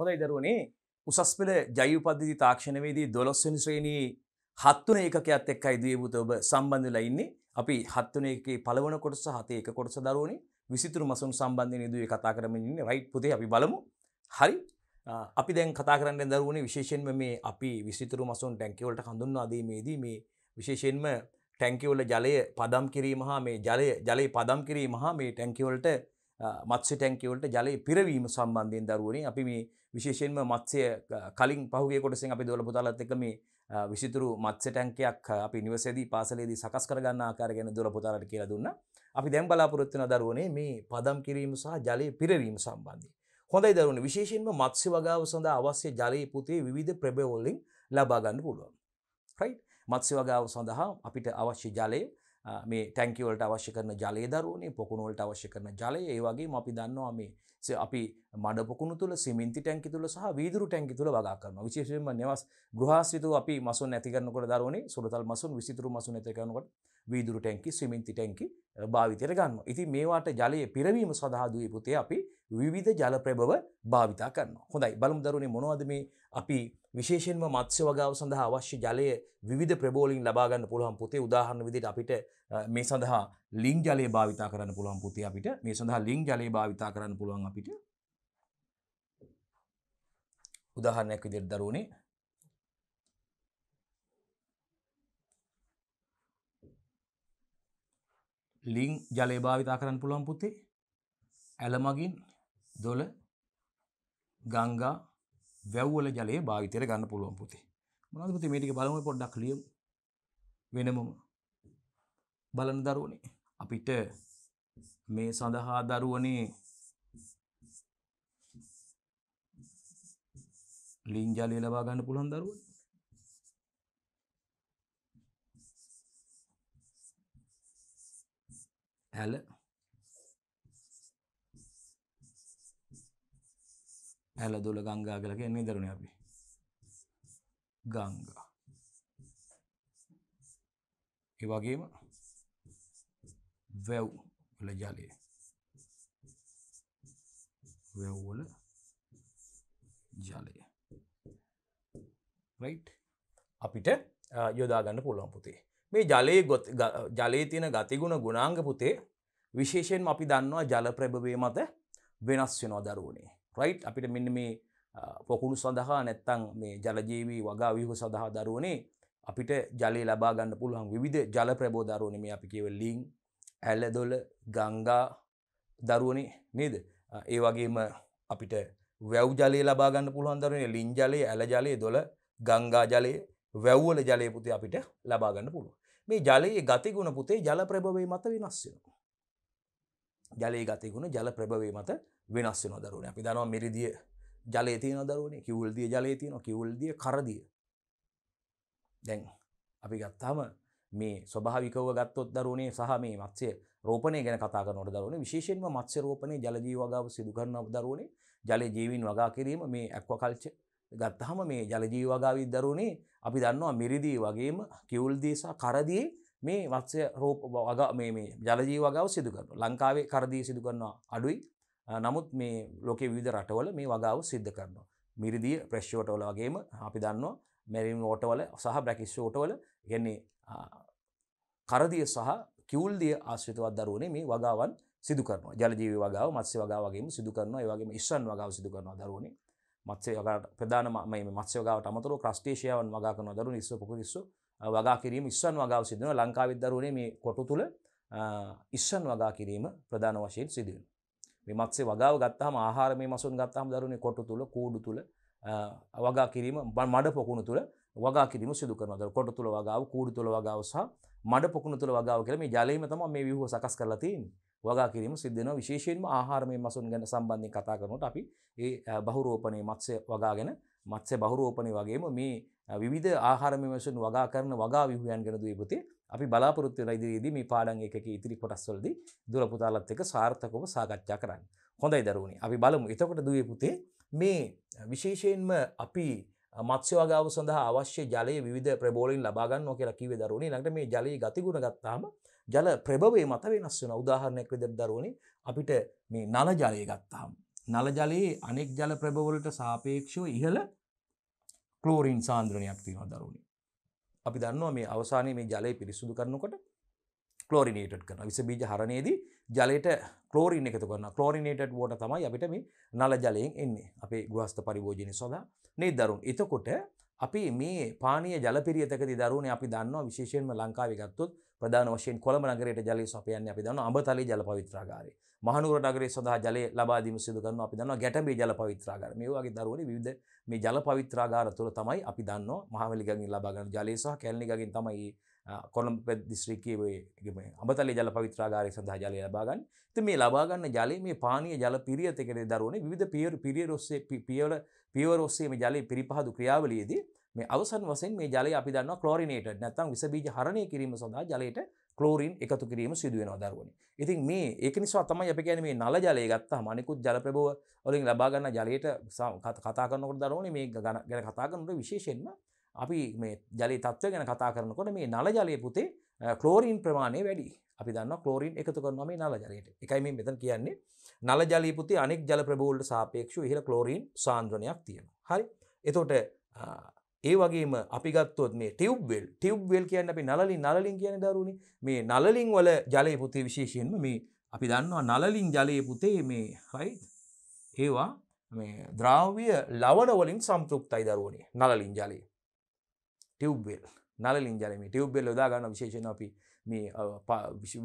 හොඳයි දරුවනේ උසස් පෙළ ජෛව පද්ධති තාක්ෂණවේදී 12 වෙනි ශ්‍රේණියේ හත්වන ඒකකයත් එක්කයි දියබූත ඔබ සම්බන්ධ වෙලා ඉන්නේ. අපි හත්වන ඒකේ පළවන කොටස හතේ එක කොටස දරුවනේ විසිතුරු මසුන් සම්බන්ධයෙන් යෙදුවේ කතා කරමින් ඉන්නේ. රයිට් පුතේ අපි බලමු. හරි. අපි දැන් කතා කරන්න දරුවනේ විශේෂයෙන්ම මේ අපි විසිතුරු මසුන් ටැංකිය වලට හඳුන්වා දීමේදී මේ විශේෂයෙන්ම ටැංකිය වල ජලය පදම් කිරීම හා මේ ජලය ජලයේ පදම් කිරීම හා මේ ටැංකිය වලට මත්ස්‍ය ටැංකිය වලට ජලය පිරවීම සම්බන්ධයෙන් දරුවනේ අපි මේ විශේෂෙන්ම මත්සය කලින් පහුගේ කොටසින් අපි දොල පුතාලත් එක මේ විසිතුරු මත්සටැන්කයක් අපි නිවසේදී පාසලේදී සකස් කරගන්න ආකාර ගැන දොල පුතාලට කියලා දුන්න අපි දැම් බලාපොරොත්තුන දරුවනේ මේ පදම් කිරීම සහ ජලය පිරවීම සම්බන්ධය. හොඳයි දරුණ විශේෂෙන්ම මත්ස්‍ය වගාව සඳ අවශ්‍ය ජලය පුතේ විධ ප්‍රබවෝල්ලින් ලබාගන්න පුළුවන්. රයි් මත්ස්‍ය වගාව සඳහා අපිට අවශ්‍ය ජලය මේ ටැංකිවලට අවශ්‍ය කරන ජලය දරුවනේ පොකුණුවලට අවශ්‍ය කරන ජලය ඒ වගේ අපි දන්නවා මේ අපි මඩපොකුණු තුළ සිමින්ති ටැන්කි තුළ සහ වීදුරු ටැන්කි තුළ වගා කරන විශේෂයෙන්ම නිවස් ගෘහාසිතු අපි මසුන් නැති කරනකොට දරුවනේ සුරතල් මසුන් විසිතුරු මසුන් නැති කරනකොට වීදුරු ටැන්කි සිමින්ති ටැන්කි භාවිතයට ගන්නවා. ඉතින් මේවාට ජලයේ පිරවීම සඳහා දුවේ පුතේ අපි විවිධ ජල ප්‍රභව භාවිතා කරනවා. හොඳයි බලමු දරුවනේ මොනවද මේ අපි විශේෂෙන්ම මත්ස්‍ය වගාව සඳහා අවශ්‍ය ජලය විධ ප්‍රබෝලින් ලබාගන්න පුළුවන් පුතේ උදාහරණ විදිට අපිට මේ සඳහා ලිං ජලය භාවිතා කරන්න පුළුවන් පුතේ අපිට මේ සඳහා ලිං ජලය භාවිතා කරන්න පුළුවන් අපිට උදාහරණයක් විදිට දරුවනේ ලිං ජලය භාවිතා කරන්න පුළුවන් පුතේ ඇලමගින් දොළ ගංගා වැව්වල ජලය භාවිතයට ගන්න පුළුවන් පුතේ. මොනවද පුතේ මේ ටික බලමු පොඩ්ඩක් ලියමු. වෙනමම බලන දරුවනේ අපිට මේ සඳහා දරුවනේ ලින් ජලය ලබා ගන්න පුළුවන් දරුවනේ. ඇල ඇල දොල ගංගා කලක එන්නේ දරුණ අපි ගංගා ඒවගේම වැව් වල ජලය වැව්වල ජලය රයිට් අපිට යොදාගන්න පුළුවන් පුතේ මේ ජලයේ ජලයේ තියෙන ගතිගුණ ගුණාංග පුතේ විශේෂයෙන් අපි දන්නවා ජල ප්‍රභවය මත වෙනස් වෙනවා දරුවනේ රයි් අපිට මෙන්න මේ පොකුණු සඳහා නැත්තං මේ ජලජීවී වගා විහු සඳහා දරුවනේ අපිට ජලය ලබාගන්න පුළුවන් විධ ජල ප්‍රබෝධරුවන මේ අපි කියව ලිං ඇල්ල දොල ගංගා දරුවනේ නේද ඒ වගේම අපිට වැව් ජලය ලබාගන්න පුළුවන් දරුවනේ ලින් ජලය ඇල ජලය දොල ගංගා ජලය වැව්වල ජලය පුතේ අපිට ලබාගන්න පුළුව මේ ජලයේ ගතිගුණ පුතේ ජල ප්‍රභවය මත වෙනස් වෙනවා ජලය ගතයකුණු ජල ප්‍රභවේ මත වෙනස් වෙන දරුවන අපි දනවා මෙරිදිය ජලේතියන දරුවනේ කිවල්දිය ජලේතියන කිවල්දිය කරදිය දැන් අපි ගත්තාම මේ ස්වභාවිකව ගත්තොත් දරුණේ සහ මේ මත්සය රෝපනය ගැන කතා කරනට දරුවන විශේෂෙන්ම මත්ස්‍ය රෝපනය ජලජී වගාව සිදුකරන දරුවනේ ජලය ජීවින් වගා කිරීම මේ ඇක්වකල්ච ගත්තහම මේ ජලජී වගාවිත් දරුණේ අපි දන්නවා මිරිදී වගේම කිවුල්දේසා කරදියේ මේ වත්සය රූප වග මේ මේ ජලජී වගාව සිදු කරන ලංකාවේ කරදී සිදු කරනවා අඩුයි නමුත් මේ ලෝක විධ රටවල මේ වගාව සිද්ධ කරනවා. මිරිදිය ප්‍රශ්ෂෝටවල වගේම අපි දන්නවා මැරිම් ෝටවල සහ බ්‍රැකිස් ෝටවල ගැන්නේ කරදිය සහ කිවල්දිය ආශ්‍රිතවත් දරුවනේ මේ වගාවන් සිදු කරන ජලජීව වගාව මත්සේ වගාවගේම සිදු කරනවා ඒවගේ ඉස්සන් වගාව සිදු කරනවා දරුවනේ මත්සේ වගට ප්‍රධානම මත්සේ වගාවට අමතර ක්‍රස්ටේෂයාවන් වගා කරන දරුණ ඉස්ස පොකරිස්සු වගා කිරීම ඉස්සන් වගාව සිදන ලංකාවිත් දරුවනේ මේ කොටු තුළ ඉස්සන් වගා කිරීම ප්‍රධාන වශයෙන් සිදුවෙන. මත්සේ වගාව ගත්තහම ආහාර මේ මසුන් ගත්තහම දරුණේ කොටු තුළ කූඩු තුළ වගා කිරීම මඩ පොකුණු තුළ වගා කිරීම සිදු කරනද කොට තුළ වගාව කූඩු තුළ වගාව සහ මඩ පොකුණු තුළ වගාව කියල මේ ජලීම තම මේ විහෝ සකස් කරලතින් වගා කිරීම සිද්ධන විශේෂයෙන්ම ආහාරමය මසුන් ගැන සම්බන්ධය කතා කරනට අපි ඒ බහුරෝපනය මත්සය වගාගෙන මත්සේ බහුරෝපනය වගේම මේ විධ ආහාරමිමසන් වගා කරන වගා විහයන් ගැන දීපති අපි බලාපොරත්තු ඉදිරියේදී මේ පාඩන් එකක ඉතිරි කොටස්වලදී දුරපුතාලත් එක සාර්ථකව සාකච්ඡා කරන්න. හොඳයි දරුණනි අපි බලමු එතකොට දුවේ පුතේ මේ විශේෂයෙන්ම අපි මත්ස්‍යවගාව සඳහා අවශ්‍ය ජලය විධ ප්‍රබෝලින් ලබාගන්න කියලා කිවේ දරුණේ ලට මේ ජලයේ ගතිගුණ ගත්තාම ජල ප්‍රභවේ මත වෙනස් වන උදාහරණයක් විදර දරුණේ අපිට මේ නල ජලය ගත්තාම්. නල ජලයේ අනෙක් ජල ප්‍රභවලට සාපේක්ෂව ඉහළ කලෝරීන් සාන්ද්‍රණයක් තියෙන දරුණේ අපි දන්නවා මේ අවසානයේ මේ ජලය පිරිසුදු කරනකොට ක්ලෝරිනේටඩ් කරන විස බීජ හරණයේදී ජලයට ක්ලෝරින් එකතු කරන ක්ලෝරිනේටඩ් වෝටර් තමයි අපිට මේ නල ජලයෙන් එන්නේ අපේ ගෘහස්ත පරිභෝජනය සඳහා නේද දරුණු. එතකොට අපි මේ පානීය ජල පිරියතකදී දරුණේ අපි දන්නවා විශේෂයෙන්ම ලංකාවේ ගත්තොත් ප්‍රධාන වශයෙන් කොළඹ නගරයට ජලය සපයන්නේ අපි දන්නවා අඹතලේ ජල පවිත්‍රාගාරය. මහනුවර නගරය සඳහා ජලය ලබා දීම සිදු කරනවා අපි දන්නවා ගැටඹේ ජල පවිත්‍රාගාරය. මේ වගේ දරුවනේ විවිධ මේ ජල පවිත්‍රාගාර තුළ තමයි අපි දන්න මහමලිගින් ලබාගන්න ජලය සහ කැල්නිගින් තමයි කොළඹ දිස්ත්‍රික්කයේ අමතල ජල පවිත්‍රාගාරය සඳහා ජලය ලබාගන්න. ඉතින් මේ ලබාගන්න ජලය මේ පානීය ජල පිරියතකේ දරුවනේ විවිධ පියවර පිරියර ඔස්සේ පියවර පියවර ඔස්සේ මේ ජලය පිරිපහදු ක්‍රියාවලියේදී මේ අවසන් වශයෙන් මේ ජලය අපි දන්නවා ක්ලෝරිනේටඩ් නැත්නම් විස බීජ හරණය කිරීම සඳහා ජලයට කලෝරින් එකතු කිරීම සිදුවෙන දරුවනි ඉතින් මේ ඒක නිසා තමයි අප කියන මේ නල ජලය ගත්තා මනිකුත් ජලප්‍රබව ඔලින් ලබාගන්න ජලයට කතා කරනකොට දරුවනි මේ ගැන කතා කරනට විශේෂෙන්ම අපි මේ ජලි තත්ව ගැන කතා කරනකොට මේ නල ජලය පුතේ කලෝරීන් ප්‍රමාණය වැඩි අපි දන්න කලෝරීන් එකතු කරනවා මේ නල ජලයට එකයි මේ මෙතන කියන්නේ නල ජලී පුති අනෙක් ජල ප්‍රබෝල්ට සාපේක්ෂ ඉහළ කලෝරීන් සාන්ද්‍රණයක් තියෙනවා හරි එතෝට ඒ වගේම අපි ගත්තොත් මේ ටියුබ්වෙල් ටියුබ්වෙල් කියන්න අපි නලින් නලින් කියන දරුණි මේ නලින් වල ජලය පුතේ විශේෂයෙන්ම මේ අපි දන්නවා නලින් ජලය පුතේ මේ හයි ඒවා මේ ද්‍රාව්‍ය ලවනවලින් සම්පෘක්තයි දරුවනේ නලින් ජලය ටියුබ්වෙල් නලින් ජලය මේ ටියුබ්වෙල් යොදා ගන්න විශේෂයෙන් අපි මේ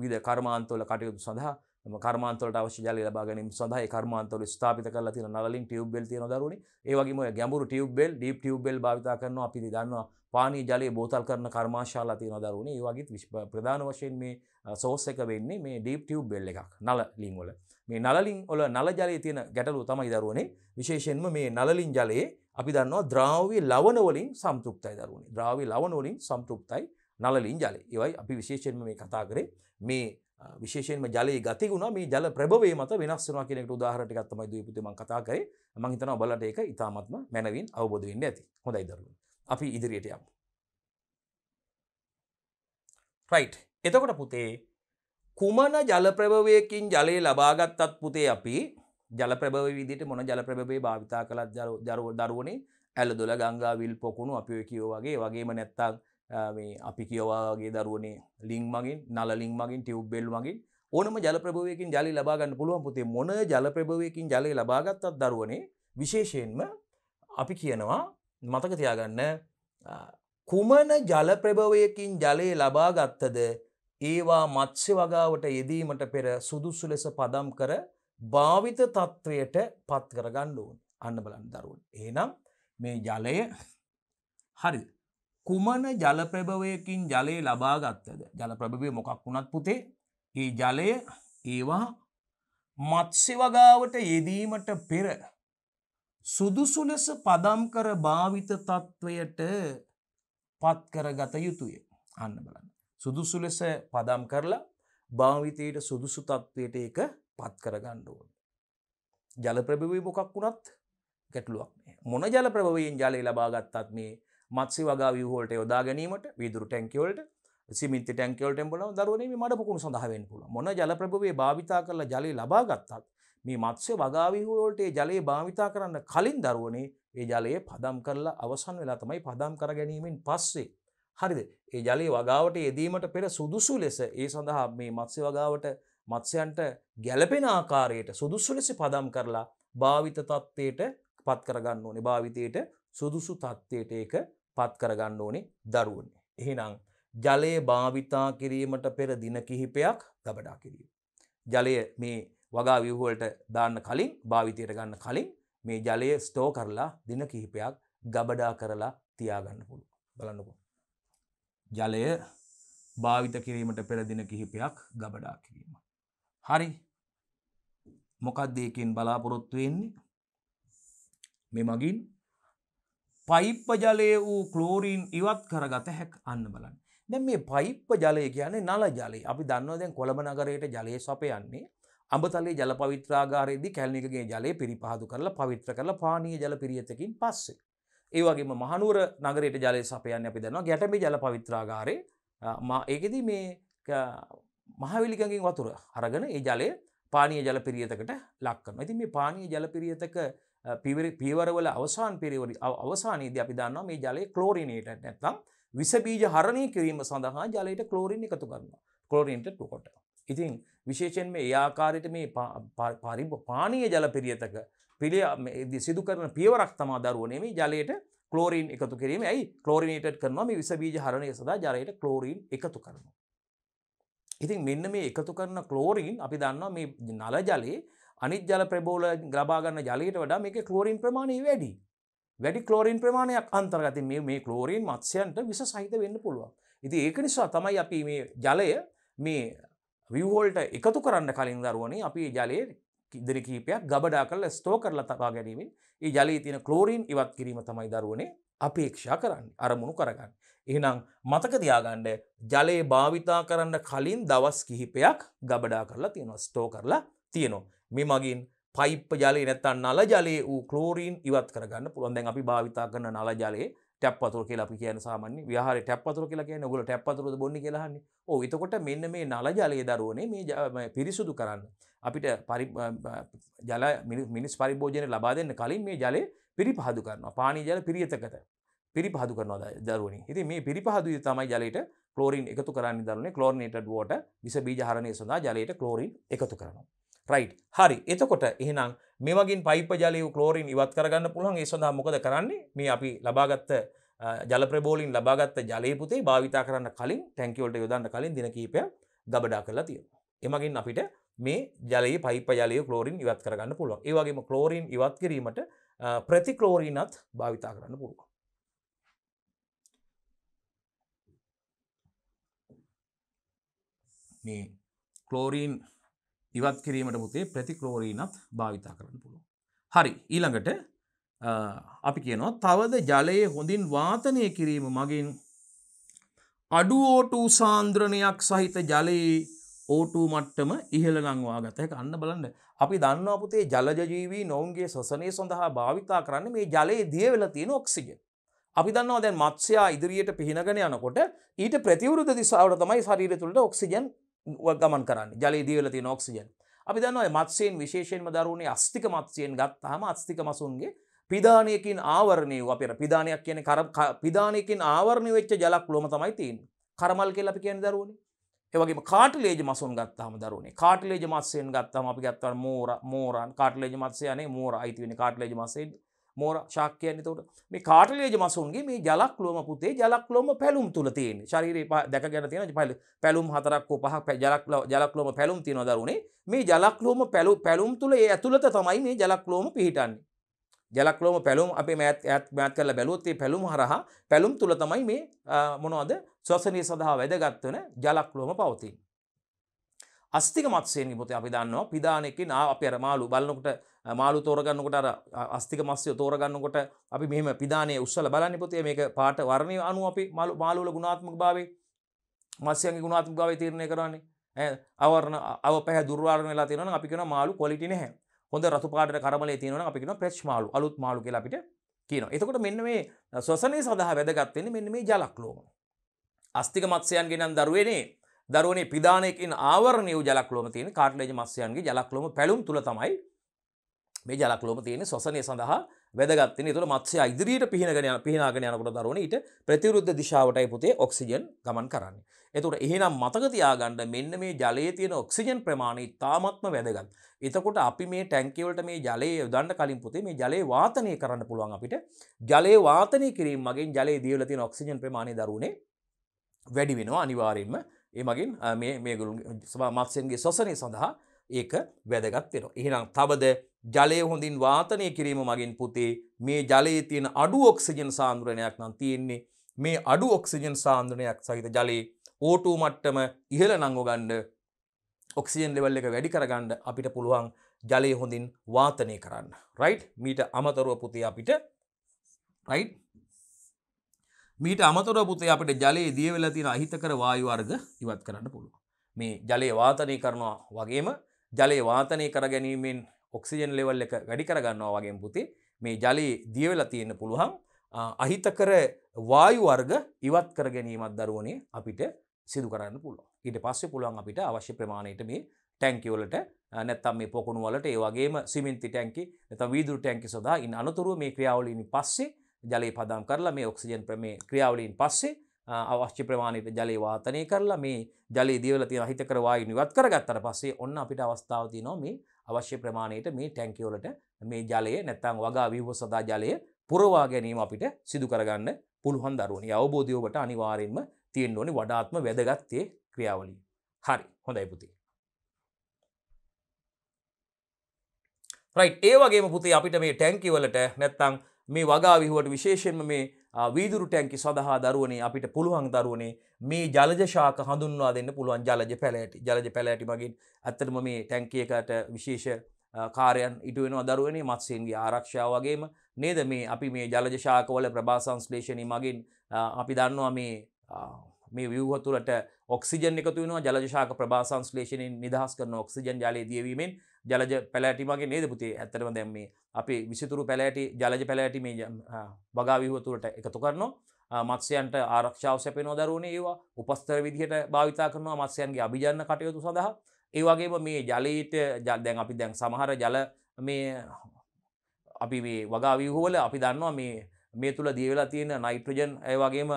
විවිධ කර්මාන්තවල කටයුතු සඳහා කර්මාන්තවලට අවශ්‍ය ජලය ලබා ගැනීම සඳහා ඒ කර්මාන්තවල ස්ථාපිත කරලා තියෙන නළලින් ටියුබ් වෙල් තියෙන දරුවනේ ඒ වගේම ඔය ගැඹුරු tube well deep tube well භාවිතා කරනවා අපි දන්නවා පානීය ජලය බෝතල් කරන කර්මාශාලා තියෙන දරුවනේ ඒ වගේ ප්‍රධාන වශයෙන් මේ සෝස් එක වෙන්නේ මේ ඩීප් ටියුබ් වෙල් එකක් නළලින් වල මේ නළලින් වල නල ජලයේ තියෙන ගැටලුව තමයි දරුවනේ විශේෂයෙන්ම මේ නළලින් ජලයේ අපි දන්නවා ද්‍රාව්‍ය ලවණ වලින් සම්පෘප්තයි දරුවනේ ද්‍රාව්‍ය ලවණ වලින් සම්පෘප්තයි නලලින් ජලය. ඒවයි අපි විශේෂයෙන්ම මේ කතා කරේ මේ විශේෂෙන් ජලය ගතිගුණ මේ ජල ප්‍රභවේ මත වෙනස් වෙනවා කියන එකට උදාහරණ ටිකක් තමයි දීපුතේ මම කතා කරේ මම හිතනවා ඔයාලට ඒක ඉතාමත්ම මනවින් අවබෝධ වෙන්න ඇති හොඳයි දරුවෝ අපි ඉදිරියට යමු right එතකොට පුතේ කුමන ජල ප්‍රභවයකින් ජලය ලබා ගත්තත් පුතේ අපි ජල ප්‍රභවයේ විදිහට මොන ජල ප්‍රභවේ භාවිතා කළත් දරුවනේ ඇලදොල ගංගා විල් පොකුණු අපි ඔය කියෝ වගේ වගේම නැත්තම් මේ අපි කියවාගේ දරුවනේ ලිං මගින් නල ලිං මගින් ටියුබ්බෙල් මගින් ඕනම ජලප්‍රභවයකින් ජලය ලබාගන්න පුළුවන් පුතේ මොන ජලප්‍රභවයකින් ජලය ලබාගත්තත් දරුවනේ විශේෂයෙන්ම අපි කියනවා මතක තියාගන්න කුමන ජලප්‍රභවයකින් ජලය ලබාගත්තද ඒවා මත්ස්‍ය වගාවට යෙදීමට පෙර සුදුස්සු ලෙස පදම් කර භාවිත තත්ත්වයට පත් කරගන්න ඕන අන්න බලන්න දරුවන්. ඒනම් මේ ජලය හරි කුමන ජලප්‍රභවයකින් ජලය ලබාගත්තද ජලප්‍රභවය මොකක් වුණත් පුතේ ඒ ජලය ඒවා මත්සෙ වගාවට යෙදීමට පෙර සුදුසු ලෙස පදම් කර භාවිත තත්ත්වයට පත් කරගත යුතුය අන්න බලන්න සුදුසු ලෙස පදම් කරලා භාවිතයට සුදුසු තත්ත්වයට ඒක පත් කරගන්න ඕන ජලප්‍රභවී මොකක් වුණත් ගැටලුවක් මොන ජලප්‍රභවයෙන් ජලය ලබාගත්තත් මේ මත්සේ වගා වියහෝලට යොදා ගැනීමට විදුරු ටැන්කවල්ට සිමින්ති ටැන්කවල් ටෙම්බල දරුවනේ මට පුකුණු සඳහාවෙන් පුළ මොන ජලප්‍රභවේ භාවිතා කරලා ජලය ලබා ගත්තත් මේ මත්ස්‍ය වගාවිහෝලට ජලයේ භාවිතා කරන්න කලින් දරුවනේ ඒ ජලයේ පදම් කරලා අවසන් වෙලා තමයි පදම් කර ගැනීමෙන් පස්සේ. හරිද ඒ ජලයේ වගාවට යෙදීමට පෙර සුදුසු ලෙස ඒ සඳහා මේ මත්ස්‍ය වගාවට මත්ස්‍යයන්ට ගැලපෙන ආකාරයට සුදුසු ලෙස පදම් කරලා භාවිත තත්ත්වයට පත් කරගන්න ඕනේ භාවිතයට සුදුසු තත්ත්වයට ඒක පත් කරගන්න ඕනේ දරුවන. එහෙනම් ජලය භාවිතා කිරීමට පෙර දින කිහිපයක් ගබඩා කිරීම. ජලය මේ වගා වියහුවලට දාන්න කලින් භාවිතයට ගන්න කලින් මේ ජලය ස්ටෝ කරලා දින කිහිපයක් ගබඩා කරලා තියාගන්න පුළු බලන්නකු. ජලය භාවිත කිරීමට පෙරදින කිහිපයක් ගබඩා කිරීම. හරි මොකක්දයකින් බලාපොරොත්තු වෙන්නේ මෙ මගින් පයිප්ප ජලය වූ කලෝරීන් ඉවත් කරගත හැක් අන්න බලන්න. දැන් මේ පයිප්ප ජලය කියන්නේ නල ජලය. අපි දන්නවා දැන් කොළඹ නගරයට ජලය සපයන්නේ අඹතලේ ජල පවිත්‍රාගාරයේදී කැලණිකගේ ජලය පිරිපහදු කරලා පවිත්‍ර කරලා පානීය ජල පිරියතකින් පස්සේ. ඒ වගේම මහනුවර නගරයට ජලය සපයන්නේ අපි දන්නවා ගැටඹේ ජල පවිත්‍රාගාරේ ඒකෙදි මේ මහවිලිකගෙන් වතුර අරගෙන ඒ ජලය පානීය ජල පිරියතකට ලක් කරනවා. ඉතින් මේ පානීය ජල පිරියතක පීවරවල අවසාන් පිරිවරි අවසානයේදී අපි දන්නවා මේ ජලය ක්ලෝරිනේටර් නැත්නම් විස බීජ හරණය කිරීම සඳහා ජලයට ක්ලෝරින් එකතු කරනවා ක්ලෝරින්ට කොට. ඉතින් විශේෂයෙන් මේ ඒ ආකාරයට මේ පානීය ජල පිරියතක පිළිය සිදු කරන පියවරක් තමා දරුවෝ නෙමෙයි ජලයට ක්ලෝරීන් එකතු කිරීම ඇයි ක්ලෝරිනේටඩ් කරනවා මේ විස බීජ හරණය සඳහා ජලයට ක්ලෝරීන් එකතු කරනවා. ඉතින් මෙන්න මේ එකතු කරන ක්ලෝරීන් අපි දන්නවා මේ නල ජලයේ අනිත් ජල ප්‍රබෝල ග්‍රබාගන්න ජලයට වඩා මේක කලෝරින් ප්‍රමාණය වැඩි වැඩි කලෝරින් ප්‍රමාණයක් අන්තර්ගතින් මේ මේ කලෝරීන් මත්ස්‍යයන්ට විස සහිත වෙන්න පුළුවන්. ඉති ඒක නිසා තමයි අපි මේ ජලය මේ විවෝල්ට එකතු කරන්න කලින් දරුවනේ අපි ජලයේ ඉදිරි කීපයක් ගබඩා කරල ස්තෝ කරලා තබා ගැනීමෙන් ඒ ජලයේ තියෙන කලෝරීන් ඉවත් කිරීම තමයි දරුවනේ අපේක්ෂා කරන්න අරමුණු කරගන්න. එහෙනම් මතක තියාගන්න ජලයේ භාවිතා කරන්න කලින් දවස් කිහිපයක් ගබඩා කරලා තියෙනවා ස්ටෝ කරලා තියෙනවා. මෙමගින් පයිප්ප ජලය නැත්තන් නලජලයේ වූ කලෝරීන් ඉවත් කරගන්න පුළුවන් දැන් අපි භාවිතා කරන නලජලයේ ටැප්පතුර කියලා අපි කියන සාමාන්‍ය විහාර ටැප්පතුර කියලා කියන ඔගොල්ලෝ ටැප්පතුරද බොන්නේ කියලා අහන්නේ. ඔව් එතකොට මෙන්න මේ නලජලයේ දරුවනේ මේ පිරිසුදු කරන්න. අපිට ජල මිනිස් පරිභෝජනය ලබා දෙන්න කලින් මේ ජලය පිරිපහදු කරනවා. පානීය ජල පිරියතකට පිරිපහදු කරනවා දරුවනේ. ඉතින් මේ පිරිපහදුය තමයි ජලයට ක්ලෝරින් එකතු කරන්නේ දරුවනේ. ක්ලෝරිනේටඩ් වෝටර් විස බීජ හරණය සඳහා ජලයට ක්ලෝරින් එකතු කරනවා. රයි් හරි එතකොට එහෙනම් මෙමගින් පයිපජලය කලෝරින් ඉවත් කරගන්න පුළහන් ඒ සඳහා මොකද කරන්නේ මේ අපි ලබාගත්ත ජලප්‍රබෝලින් ලබාගත්ත ජලයපුතේ භාවිතා කරන්න කලින් ටැන්කවල්ට යොදන්න කලින් දින කීපය ගබඩා කරලා තියෙන. එමගින් අපිට මේ ජලයේ පයිපජලය කලෝරින් ඉවත් කරගන්න පුළුවන් ඒවගේම කලෝරින් ඉවත් කිරීමට ප්‍රතිකලෝරීනත් භාවිතා කරන්න පුළුවන්. මේ කලෝරීන් ඉවත් කිරීමට පුතේ ප්‍රතික්‍රෝරීනත් භාවිතා කරන්න පුළුව. හරි ඊළඟට අපි කියනවා තවද ජලයේ හොඳින් වාතනය කිරීම මගින් අඩුවෝටූ සාන්ද්‍රණයක් සහිත ජලයේ ඕටූ මට්ටම ඉහළ නංවා ගත හැක අන්න බලන්න අපි දන්නවා පුතේ ජලජජීවී නොවන්ගේ සොසනය සඳහා භාවිතා කරන්න මේ ජලයේ දියවෙල තියෙන ඔක්සිජන්. අපි දන්නවා දැන් මත්ස්‍යයා ඉදිරියට පිහිනගෙන යනකොට ඊට ප්‍රතිවරුද දිසාාවට තමයි ශරීර තුළට ඔක්සිජන් ගමන් කරන්න ජල දීවලති නොක්සිජන් අපි දන්න මත්සයෙන් විශේෂයෙන් දරුණේ අස්තික මත්සයෙන් ගත් හම අස්තික මසුන්ගේ පිධානයකින් ආවරණය අපිට පිධානයක් කියන පිධානයකින් ආවරණය වෙච්ච ජලක් ලොම තමයි තින් කරමල් කෙල් අපි කියන දරුවනේ ඒවගේ කාටලේජ මසුන් ගත්තහම දරුණේ කාටලේජ මත්සයෙන් ගත්තම අපි ගත්තව මෝර මෝරන් කාටලේජ මත්සයනේ මෝර අයිතිවෙන කාටලේජ මසෙන් මෝර ශක්‍යයන්න තවට මේ කාටලේජ මසුන්ගේ මේ ජලක්ලොම පුතේ ජලක්ලොම පැලුම් තුළ තියෙන ශරීරයේ දැක ගැන තියෙන පල පැලුම් හතරක්කෝ පහක් ජලක්ල ජලක්ලොම පැලුම් තියෙන දරුණේ මේ ජලක්ලෝම පැලු පැලුම් තුළ ඒ ඇතුළත තමයි මේ ජලක්ලෝම පිහිටන්නේ ජලක්ලෝම පැලුම් අපේ මෑත් ඇත් මෑත් කරලා බැලුවොත්තේ පැලුම් හරහා පැලුම් තුළ තමයි මේ මොනවද ස්වසනය සඳහා වැදගත්වන ජලක්ලෝම පවතින්නේ අස්තික මත්සයෙන් පොතේ අපි දන්නවා පිදානෙකි නා අප අර මාලු බලන්නකොට මාලු තෝරගන්නකොට අර අස්තික මස්ය තෝරගන්නකොට අපි මෙහම පිදානය උත්සල බලන්න පොතේ මේක පාට වර්ණය අනුව අපි මලු මාලුල ගුණාත්මක භාවේ මස්යන්ගේ ගුණාත්මක භාවය තීරණය කරන්නේ අවරණ අව පැහ දුර්වාරණ වෙලා තියෙනවා අපි කියන මාලු ක්වොලිටි නැහැ හොඳ රතු පාටට කරමලේ තියෙනවා අපි කියන ප්‍රෙච් මාලු අලුත් මාලු කියලා අපිට කියනවා එතකොට මෙන්න මේ ශ්වසනය සඳහා වැදගත් වෙන්නේ මෙන්න මේ ජලක්ලෝම අස්තික මත්ස්‍යයන්ගේ නම් දරුවේනේ දරුවනේ පිධානයකින් ආවරණයව ජලක්ලෝම තියෙන කාටලේජ මස්යන්ගේ ජලක්ලෝම පැළුම් තුළ තමයි මේ ජලක්ලෝම තියෙන ස්වසනය සඳහා වැදගත්න තුළ මත්සය ඉදිරියට පිහිනගෙන පිහිනාගෙන යනකොට දරුවන ඊට ප්‍රතිවරුද්ධ දිශාවටයි පුතේ ඔක්සිජන් ගමන් කරන්න. එතුට එහෙනම් මතකතියාගණ්ඩ මෙන්න මේ ජලයේ තියෙන ඔක්සිජන් ප්‍රමාණය තාමත්ම වැදගත්. එතකොට අපි මේ ටැංකිවලට මේ ජලයේ යොදන්න කලින් පුතේ මේ ජලයේ වාතනය කරන්න පුළුවන් අපිට ජලයේ වාතනය කිරීම මගින් ජලයේ දියවල තියෙන ඔක්සිජන් ප්‍රමාණය දරුණේ වැඩි වෙනවා අනිවාර්යෙන්ම ඒ මගින් මේ මේගුලුන් සමා මක්ෂයන්ගේ ශොසනය සඳහා ඒක වැදගත් වෙනවා. එහෙනම් තවද ජලය හොඳින් වාතනය කිරීම මගින් පුතේ මේ ජලයේ තියෙන අඩු ඔක්සිජන් සාන්ද්‍රණයක් නම් තියෙන්නේ මේ අඩු ඔක්සිජන් සාන්ද්‍රණයක් සහිත ජලයේ O2 මට්ටම ඉහළ නම් ගන්න ඔක්සිජන් ලෙවල් එක වැඩි කරගන්න අපිට පුළුවන් ජලය හොඳින් වාතනය කරන්න. රයිට්? මීට අමතරව පුතේ අපිට රයිට් මීට අමතර පුතේ අපට ජලයේ දිය වෙලා තියෙන අහිතකර වායු වර්ග ඉවත් කරන්න පුළුවන්. මේ ජලය වාතනය කරනවා වගේම ජලය වාතනය කර ගැනීමෙන් ඔක්සිජන් ලෙවල් එක වැඩි කරගන්නවා වගේ පුතේ මේ ජලයේ දියවෙලා තියෙන්න පුළුවන් අහිතකර වායු වර්ග ඉවත් කර ගැනීමත් දරුවනේ අපිට සිදු කරන්න පුළුවන්. ඊට පස්සේ පුළුවන් අපිට අවශ්‍ය ප්‍රමාණයට මේ ටැංකිය වලට නැත්නම් මේ පොකුණු වලට ඒ වගේම සිමෙන්ති ටැංකි නැත්නම් වීදුරු ටැංකි සඳහා ඉන් අනතුරුව මේ ක්‍රියාවලින් පස්සේ ජලය පදම් කරලා මේ ඔක්සිජන් ප්‍රමේ ක්‍රියාවලින් පස්සේ අවශ්‍ය ප්‍රමාණයට ජලය වාතනය කරලා මේ ජලය දීවල තියෙන අහිතකර වායු නිවත් කරගත්තට පස්සේ ඔන්න අපිට අවස්ථාව තියෙනවා මේ අවශ්‍ය ප්‍රමාණයට මේ ටැංකිය වලට මේ ජලය නැත්නම් වගා ව්‍යුහ සඳහා ජලය පුරවා ගැනීම අපිට සිදු කරගන්න පුළුවන් දරුවනි. අවබෝධය ඔබට අනිවාර්යෙන්ම තියෙන්න ඕනේ වඩාත්ම වැදගත් ඒ ක්‍රියාවලිය. හරි. හොඳයි පුතේ. රයිට් ඒ වගේම පුතේ අපිට මේ ටැංකිය වලට නැත්නම් මේ වගා විහුවට විශේෂයෙන්ම මේ වීදුරු ටැංකි සඳහා දරුවනේ අපිට පුළුවන් දරුවනේ මේ ජලජ ශාක හඳුන්වා දෙන්න පුළුවන් ජලජ පැලෑටි ජලජ පැලෑටි මගින් ඇත්තටම මේ ටැංකියකට විශේෂ කාරයන් ඉටු වෙනවා දරුවනේ මත්සීන්ගේ ආරක්ෂාව වගේම නේද මේ අපි මේ ජලජ ශාකවල ප්‍රභා සංශ්ලේෂණී මගින් අපි දන්නවා මේ මේ විව්හ තුළට ඔක්සිජන් එකතු වෙනවා ජලජ ශාක ප්‍රභා සංශ්ලේෂණයෙන් නිදහස් කරන ඔක්සිජන් ජලය දියවීමෙන් ජලජ පැලෑටි මගේ නේද පුතේ ඇත්තරම දැම්මේ අපි විසිතුරු පැලෑටි ජලජ පැලෑටි මේ බගාවිහතුරට එකතු කරනවා මත්සයන්ට ආරක්ෂාව සැපෙනෝ දරුණ ඒවා උපස්තර විදිහට භාවිතා කරනවා මත්සයන්ගේ අභිජන්න කටයුතු සඳහා ඒවගේම මේ ජලීට ජල් දැන් අපි දැන් සමහර ජල මේ අපි මේ වගාවිහෝල අපි දන්නවා මේ මේ තුළ දියවෙලා තියෙන නයිට්‍රජන් ඒවගේම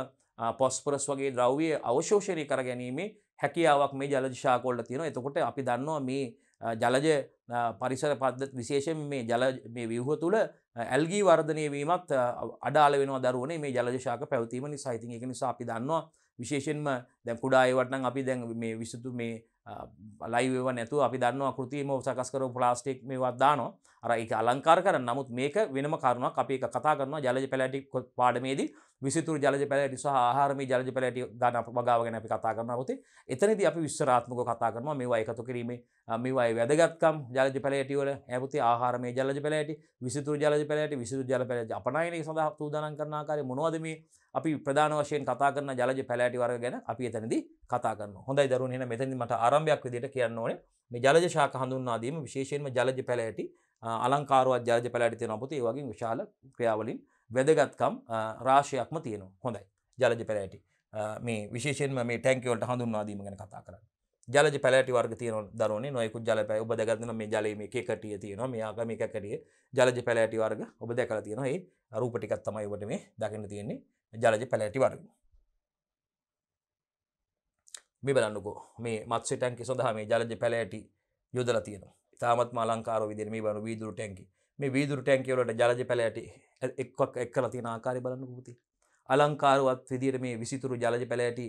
පොස්පරස් වගේ ද්‍රව්‍ය අවශෝෂණය කර ගැනීමේ හැකියාවක් මේ ජලජශාකොල්ට තියෙන එතකොට අපි දන්නවා මේ ජලජ පරිසර පද්ධත් විශේෂෙන් මේ ජල මේ විව්හ තුළ ඇල්ගී වර්ධනය වීමත් අඩාල වෙන දරුවන මේ ජලජශාක පැවතීම නිසාහිතින් එක නිසා අපි දන්නවා විශේෂෙන්ම දැ කුඩායවටන අපි දැන් මේ විසතු මේ ලයිව නැතු අපි දන්න කෘතිම සකස්කර ප්ලාස්ටික් මේවත් දානො අර එක අලංකාර කර නමුත් මේක වෙනම කරුණක් අපි කතා කරනවා ජලජ පැලටි පාඩමේදී විසිතුර ජලජ පැලටි සහ ආහාරම ජලජ පැලටි ගන භගාවගෙන අපි කතා කරන පුති එතනති අපි විශ්වරාත්මක කතා කරනවා මේවා එකතු කිරීම මේවායි වැදගත්කම් ජලජ පැලටිවල ඇපති ආහාරම ජලජ පැලටි විසිතුර ජලජ පැලට විසිතු ජල පැලට අපනයින සඳහ තුූදනන් කරනාකාර මොනවදමේ අපි ප්‍රධාන වශයෙන් කතා කරන ජලජ පැලෑටි වර්ග ගැන අපි එතනදී කතා කරනවා. හොඳයි දරුවෝ එහෙනම් මෙතනදී මට ආරම්භයක් විදිහට කියන්න ඕනේ මේ ජලජ ශාක හඳුන්වා දීම විශේෂයෙන්ම ජලජ පැලෑටි අලංකාරවත් ජලජ පැලෑටි තියෙනවා පුතේ ඒ වගේ විශාල ක්‍රියාවලින් වැදගත්කම් රාශියක්ම තියෙනවා. හොඳයි. ජලජ පැලෑටි මේ විශේෂයෙන්ම මේ ටැංකිය වලට හඳුන්වා දීම ගැන කතා කරන්නේ. ජලජ පැලට වර්ග තියන දරන නොයකු ජල පැ ඔබ දැගත්න මේ ජලීම එකකටිය තියෙනවා මේ ආගමිකකටිය ජලජ පැලෑටි වර්ග ඔබ දැකල තියෙනවා ඒ රූපටිකත් තමයි ඔබට මේ දකින්න තියෙන්නේ ජලජ පැලැටි වඩුව. මේ බලන්නකෝ මේ මත්සේ ටැන්කි සඳහා මේ ජලජ පැලෑටි යොදල තියෙන තාමත් මාලංකාර විදිර මේ බන වීදුරු ටැන්කි මේ වීදුරු ටැන්කිවලට ජලජ පැලෑටි එක්ක් එක්කල තියෙන ආකාරය බලන්න පුති අලංකාරුවත් විදිර මේ විසිතුරු ජලජ පැලෑටි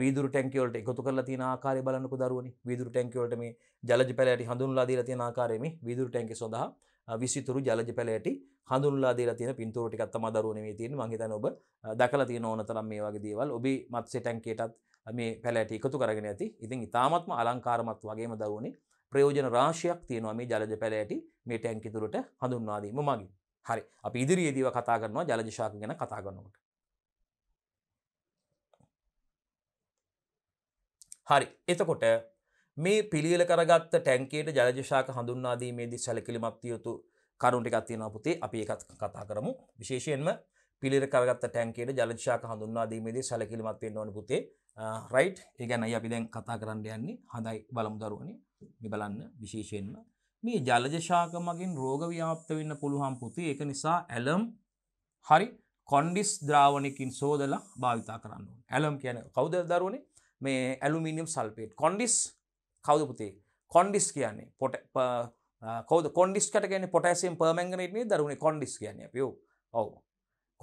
වීදුර ටැන්කිවලට එකතු කරලා තියෙන ආකාරය බලන්නක දරුවනි වීදුරු ටැන්කිවලට මේ ජලජ පැලෑටි හඳුන්ලා දීලා තියෙන ආකාරයේ මේ වීදුරු ටැන්කිය සඳහා විසිතුරු ජලජ පැලෑටි හඳුන්ලා දීලා තියෙන පින්තූර ටිකක් තමයි දරුවෝ නෙමෙයි තියෙන්නේ මං හිතන්නේ ඔබ දැකලා තියෙන ඕන තරම් මේ වගේ දේවල් ඔබේ මත්ස්‍ය ටැංකියටත් මේ පැලෑටි එකතු කරගෙන ඇති. ඉතින් ඊටාත්ම අලංකාරමත් වගේම දරුවෝනේ ප්‍රයෝජන රාශියක් තියෙනවා මේ ජලජ පැලෑටි මේ ටැංකිය තුළට හඳුන්වා දීම මගින්. හරි. අපි ඉදිරියේදීව කතා කරනවා ජලජ ශාක ගැන කතා කරනකොට. හරි. එතකොට මේ පිළියල කරගත්ත ටැන්කේට ජලජශාක හඳුන්නාදීමේදී සැලකිලිමත්තිය යුතු කරුණටිකක් තියෙනවා පුතේ අපි එකත් කතා කරමු විශේෂයෙන්ම පිළිර කරගත්ත ටැන්කේට ජලජශාක හඳුන්වාදීමේදී සැලකිලිමත් වෙන්න ඕනේ පුතේ රයිට් ඒ ගැනයි අපි දැන් කතා කරන්න යන්නේ හඳයි බලමු දරුවනේ මේ බලන්න විශේෂයෙන්ම මේ ජලජශාක මගින් රෝග ව්‍යාප්ත වෙන්න පුළුවන් පුතේ ඒක නිසා ඇලම් හරි කොන්ඩිස් ද්‍රාවණයකින් සෝදලා භාවිතා කරන්න ඕනේ ඇලම් කියන්නේ කවුද දරුවනේ මේ ඇලුමිනියම් සල්ෆේට් කොන්ඩිස් කවද පුතේ කොන්ඩිස් කියන්නේ පොට කවද කොන්ඩිස්කට කියන පොටසිම් පර්මංගනේට්නේ දරුණේ කොන්ඩිස් කියන්නේ අපියෝ ඔව්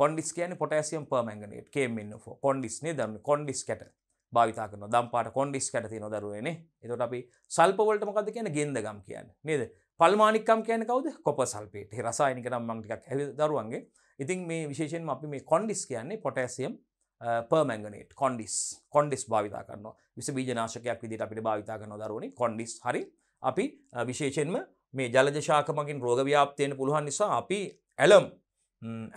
කොන්ඩිස් කියන්නේ පොටසිම් පර්මංගනේට් කේමින් ෆෝ කොන්ඩිස්නේ දරුණේ කොන්ඩිස් කැට භාවිතා කරනවා දම් පාට කොන්ඩිස් කැට තියෙනවා දරුවේනේ එතකොට අපි සල්ප වලට මොකද්ද කියන්නේ ගෙන්දගම් කියන්නේ නේද පල්මානික්කම් කියන්නේ කවුද කොපර් සල්ෆේට් ඒ රසායනික නම් මම ටිකක් දරුවන්ගේ ඉතින් මේ විශේෂයෙන්ම අපි මේ කොන්ඩිස් කියන්නේ පොටසිම් පර්මැගනේට් කොන්ඩිස් කොන්ඩිස් භාවිතා කරන විස බීජනාශකයක් විදිට අපිට භාවිතා කරන දරුවනි කොන්ඩිස් හරි අපි uh, විශේෂෙන්ම මේ ජලජශාකමකින් රෝගව්‍යාප්තියන පුළුවන් නිසා අපි ඇලම්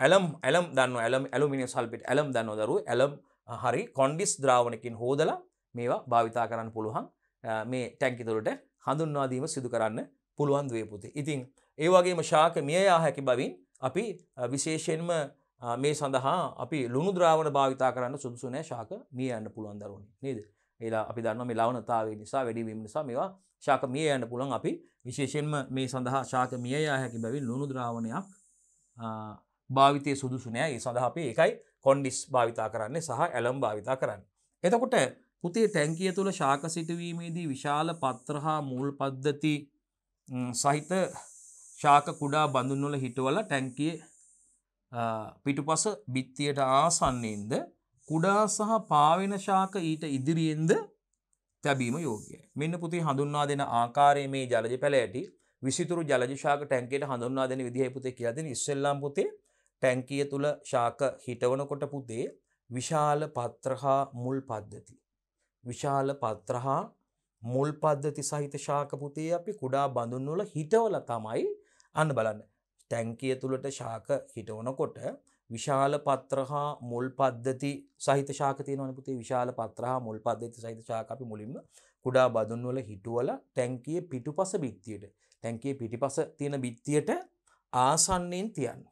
ඇලම් ඇලම් දන්න ඇලම් ඇලුමිනි සල්පිට ඇලම් දන්න දරු ඇලම් uh, හරි කොන්ඩිස් ද්‍රාවණකින් හෝදලා මේවා භාවිතා කරන්න පුළුවන් uh, මේ ටැන්කිතුරට හඳුන්වාදීම සිදු කරන්න පුළුවන් දවේපුති. ඉතින් ඒවගේම ශාක මියයා හැකි බවින් අපි විශේෂෙන්ම මේ සඳහා අපි ලුණු ද්‍රාවණ භාවිතා කරන්න සුදුසු නෑ ශාක මිය යන්න පුළුවන් දරුවන් නේද ඒලා අපි දන්න මේ ලවනතාවේ නිසා වැඩිවීම නිසා මේවා ශාක මිය යන්න පුළුවන් අපි විශේෂයෙන්ම මේ සඳහා ශාක මිය යා හැකි බැවින් ලුණු ද්‍රාවණයක් භාවිතය සුදුසු නෑ ඒ සඳහා අපි එකයි කොන්ඩිස් භාවිතා කරන්නේ සහ ඇලම් භාවිතා කරන්න එතකොට පුතේ ටැංකිය තුළ ශාක සිටවීමේදී විශාල පත්‍ර හා මූල් පද්ධති සහිත ශාක කුඩා බඳුන්වල හිටවල ටැංකියේ පිටුපස බිත්තියට ආසන්නේෙන්ද කුඩා සහ පාවෙන ශාක ඊට ඉදිරියෙන්ද තැබීම යෝගය. මෙන්න පුති හඳුන්වා දෙන ආකාරය මේ ජලජ පැලෑටි විසිතුරු ජලජශාක ටැන්කට හඳුන්වා දෙන විදිහපුතේ කියදෙන ඉස්සල්ලාම් පුතේ ටැන්කිය තුළ ශාක හිටවනකොට පුතේ විශාල පත්‍රහා මුල් පද්ධති. විශාල පත්‍රහා මුල් පද්ධති සහිත ශාකපුතේ අපි කුඩා බඳුන්වල හිටවල තමයි අන්න බලන්න තැංකිය තුළට ශාක හිටවනකොට විශාල පත්‍රහා මුල් පද්ධති සහිත ශාකතිය නොනපුති විශාල පත්‍රහා මුල් පද්ධති සහිත ශාකපි මුලින්ම කුඩා බදුන්වල හිටුවල ටැංකිය පිටු පස බිත්තියට ටැංකිය පිටි පස තියෙන බිත්තියට ආසන්නයෙන් තියන්න.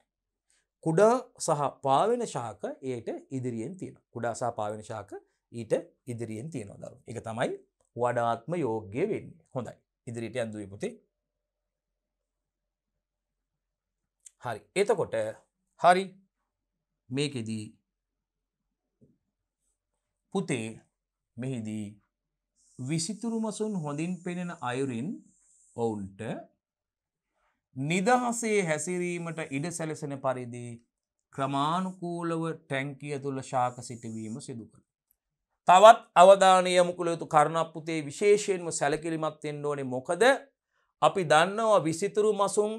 කුඩා සහ පාවෙන ශාක ඒයට ඉදිරියෙන් තියෙන කුඩා සහ පාවෙන ශාක ඊට ඉදිරියෙන් තියෙනවදරු එක තමයි වඩාත්ම යෝග්‍ය වෙන්න හොඳයි ඉදිරිට ඇන්දුවපුති හරි එතකොට හරි මේකෙදී පුතේ මෙහිදී විසිතුරුමසුන් හොඳින් පෙනෙන අයුරින් ඔවුන්ට නිදහසේ හැසිරීමට ඉඩ සැලසෙන පරිදි ක්‍රමානුකූලව ටැංකිය තුළ ශාක සිටවීම සිදුකළ. තවත් අවධානය මුකුළ යුතු කරණපපුතේ විශේෂයෙන්ම සැලකිරිමත් එෙන්ඩෝනේ මොකද අපි දන්නවා විසිතුරු මසුන්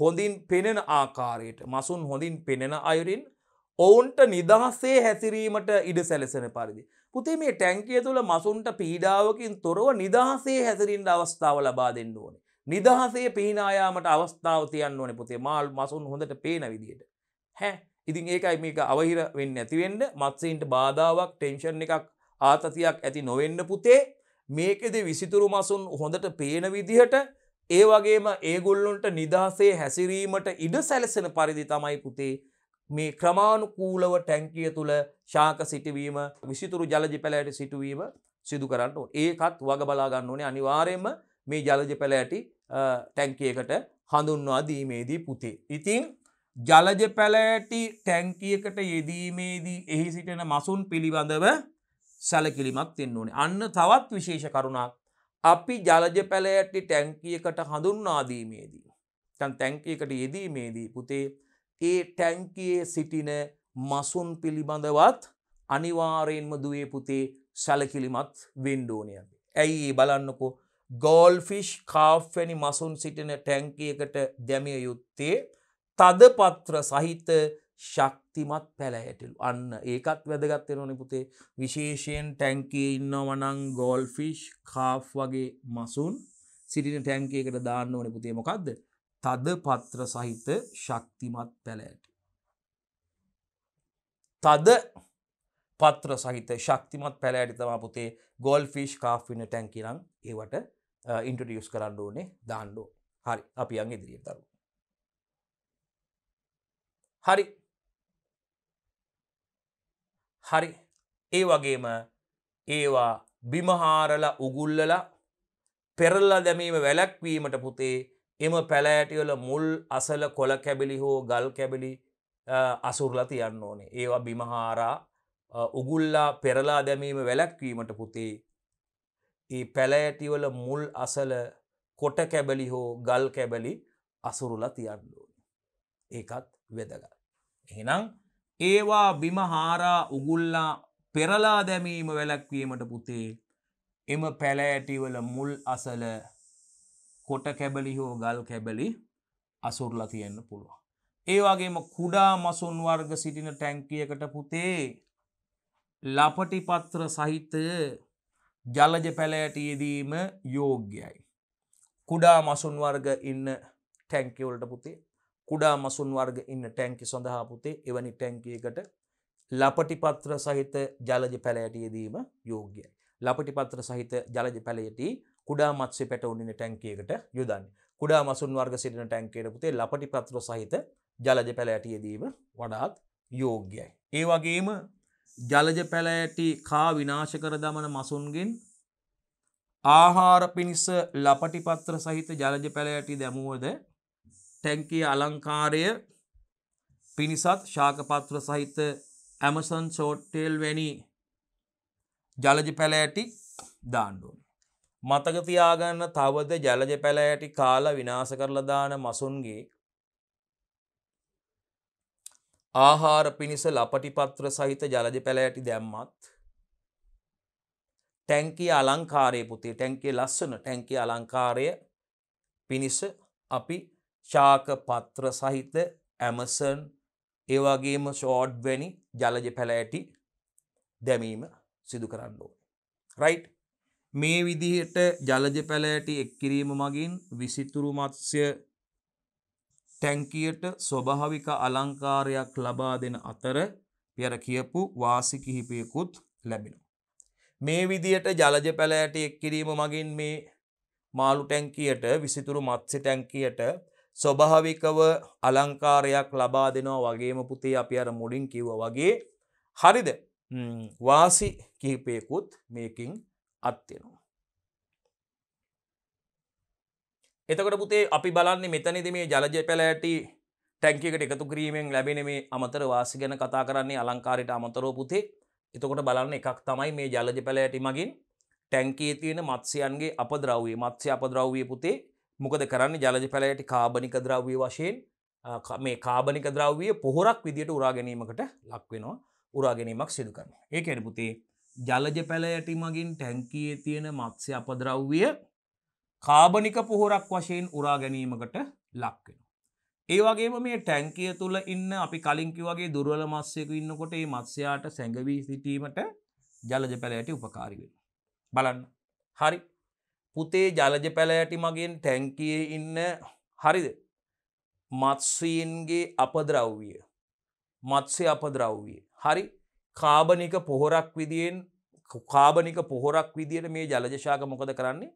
හොඳින් පෙනෙන ආකාරයට මසුන් හොඳින් පෙනෙන අයුරින් ඔවුන්ට නිදහස්සේ හැසිරීමට ඉඩ සැලසෙන පරිදි. පුතේ මේ ටැංකිය තුළ මසුන්ට පීඩාවකින් තොරව නිදහසේ හැසිරින්ට අවස්ථාව ලබා දෙන්න ඕනේ. නිදහසේ පිහිනායාමට අවස්ථාව තියන්න ඕනේ පුතේ මාල් මසුන් හොඳට පේන විදියට. හැ ඉතින් ඒකයි මේක අවහිර වෙන්න ඇතිවෙන්න මත්සීන්ට බාධාවක් ටෙන්ෂන් එකක් ආතතියක් ඇති නොවෙන්න පුතේ මේකෙද විසිතුරු මසුන් හොඳට පේන විදිහට ඒ වගේම ඒගොල්ලොන්ට නිදහසේ හැසිරීමට ඉඩ සැලසෙන පරිදි තමයි පුතේ මේ ක්‍රමානුකූලව ටැංකිය තුළ ශාක සිටවීම විසිතුරු ජලජ පැලෑට සිටුවීම සිදු කරන්න ඒකත් වග බලාගන්න ඕනේ අනිවාරයෙන්ම මේ ජලජ පැලෑටි ටැංකියකට හඳුන්වා දීමේදී පුතේ. ඉතිං ජලජ පැලෑටි ටැංකියකට යෙදීමේදී එහි සිටෙන මසුන් පිළිබඳව සැලකිලිමත් වෙන්න ඕනේ. අන්න තවත් විශේෂ කරුණක් අපි ජලජ පැලයට ටැංකියකට හඳුන්නාදීමේදී. තැන් තැංකියකට යෙදීමේදී පුතේ ඒ ටැංකයේ සිටින මසුන් පිළිබඳවත් අනිවාරයෙන්ම දුවේ පුතේ සැලකිලිමත් වෙන්ඩෝනයද. ඇයි බලන්නකෝ ගෝල්ෆිෂ් කාෆ්වැනි මසුන් සිටින ටැංකියකට දැමිය යුත්තේ තදපත්‍ර සහිත ශක්තිමත් පැළෑටලු අන්න ඒකත් වැදගත්තෙන ඕනෙ පුතේ විශේෂයෙන් ටැන්කේ ඉන්නවනං ගෝල්ෆිෂ් කාෆ් වගේ මසුන් සිටින ටැන්කේකට දාන්න ඕනෙ පුතේ මොකක්ද තද පත්‍ර සහිත ශක්තිමත් පැළෑට තද පත්‍ර සහිත ශක්තිමත් පැළෑටි තමා පුතේ ගොල් ෆිෂ් කාෆ්ින ටැන්කිරං ඒවට ඉන්ටඩියස් කරන්න ඕනේ දාණ්ඩෝ හරි අපි අන් ඉදිරිිය දරු හරි හරි ඒ වගේම ඒවා බිමහාරල උගුල්ලල පෙරල්ලා දැමීම වැලැක්වීමට පුතේ එම පැලෑටිවල මුල් අසල කොල කැබිලි හෝ ගල් කැබිලි අසුරලා තියන්න ඕනේ ඒවා බිමහාරා උගුල්ලා පෙරලා දැමීම වැලැක්වීමට පුතේ ඒ පැලෑටිවල මුල් අසල කොට කැබලි හෝ ගල් කැබලි අසුරුලා තියන්න ඕනේ ඒකත් වෙදග එහෙනම් ඒවා බිමහාරා උගුල්ලා පෙරලා දැමීම වැලැක්වීමට පුතේ එම පැලෑටිවල මුල් අසල කොට කැබලි හෝ ගල් කැබලි අසුරලා තියෙන්න්න පුළුවන්. ඒවාගේම කුඩා මසුන් වර්ග සිටින ටැංකියකට පුතේ ලපටි පත්‍ර සහිතය ජලජ පැලෑටයේදීම යෝග්‍යයි. කුඩා මසුන් වර්ග ඉන්න ටැංකිවලට පුතේ කුඩා මසුන් වර්ග ඉන්න ටැංකි සඳහා පුතේ එවැනි ටැංකියකට ලපටිපත්‍ර සහිත ජලජ පැලෑටියදීම යෝග්‍යයි. ලපටිපත්‍ර සහිත ජලජ පැලයටි කුඩා මත්සේ පැටවුන්නින ටැංකියකට යොදන්න. කුඩා මසුන් වර්ග සිටින ටැංකයට පුතේ ලපටිපත්‍ර සහිත ජලජ පැලෑටියදීම වඩාත් යෝග්‍යයි. ඒ වගේම ජලජ පැලෑටි කා විනාශ කර දමන මසුන්ගෙන් ආහාර පිණිස ලපටිපත්‍ර සහිත ජලජ පැලෑටි දැමුවද ටැන්කිය අලංකාරය පිණිසත් ශාකපත්‍ර සහිත ඇමසන් සෝට්ටේල් වැනි ජලජ පැලෑටි දාණ්ඩුවන. මතකතියාගන්න තවද ජලජ පැලෑටි කාල විනාස කරලදාන මසුන්ගේ ආහාර පිණිස ලපටිපත්‍ර සහිත ජලජ පැලෑටි දැම්මත් ටැන්කිය අලංකාරය පුතේ ටැන්කේ ලස්සන ටැන්කේ අලංකාරය පිණිස අපි ශාක පත්‍ර සහිත ඇමසන් ඒවාගේම ෂෝඩ් වැනි ජලජ පැලෑටි දැමීම සිදු කරන්න ඕන. රයි් මේ විදිහට ජලජ පැලෑටි එක් කිරීම මගින් විසිතුරු මත්ස්‍ය ටැංකියට ස්වභාවික අලංකාරයක් ලබා දෙන අතර පෙර කියපු වාසි කිහිපයකුත් ලැබෙන. මේ විදියට ජලජ පැලෑටි එක් කිරීම මගින් මේ මාළු ටැංකියට විසිතුරු මත්සි ටැංකියට ස්වභාවිකව අලංකාරයක් ලබා දෙනවා වගේම පුතේ අපි අර මුඩින් කිව්ව වගේ හරිද වාසි කිහිපයකුත් මේකින් අත්වෙනවා. එතකට පුතේ අපි බලන්නේ මෙතනිද මේ ජලජ පැලෑටි ටැංකිකට එකතු කිරීමෙන් ලැබෙන මේ අමතර වාසි ගැන කතා කරන්නේ අලංකාරයට අමතරෝ පුතේ එතකොට බලන්න එකක් තමයි මේ ජලජ පැලෑටි මගින් ටැංකේ තියෙන මත්සයන්ගේ අපද්‍රව්වේ මත්ස්‍ය අපද්‍රව්විය පුතේ මොකද කරන්න ජලජ පැලයට කාබනික ද්‍රව්‍ය වශයෙන් මේ කාබනික ද්‍රව්විය පොහොරක් විදියට උරාගැනීමකට ලක්වෙනවා උරාගැනීමක් සිදු කරන. ඒ ඇනපුතේ ජලජ පැලයට මගින් ටැන්කයේ තියෙන මත්ස්‍ය අපද්‍රව්විය කාබනික පොහොරක් වශයෙන් උරාගැනීමකට ලක්වෙන. ඒවගේම මේ ටැන්කිය තුළ ඉන්න අපි කලින්කි වගේ දුර්වල මස්සයක ඉන්නකොට ඒ මත්ස්‍යයාට සැඟවී සිටීමට ජලජ පැලයට උපකාරිවෙන. බලන්න හරි පුතේ ජලජ පැලෑටි මගෙන් ටැන්කියේ ඉන්න හරිද මත්සීන්ගේ අපද්‍රව්විය මත්සේ අපද්‍රව්විය හරි කාබනික පොහොරක් විදියෙන් කාබනික පොහොරක් විදියට මේ ජලජශාක මොකද කරන්නේ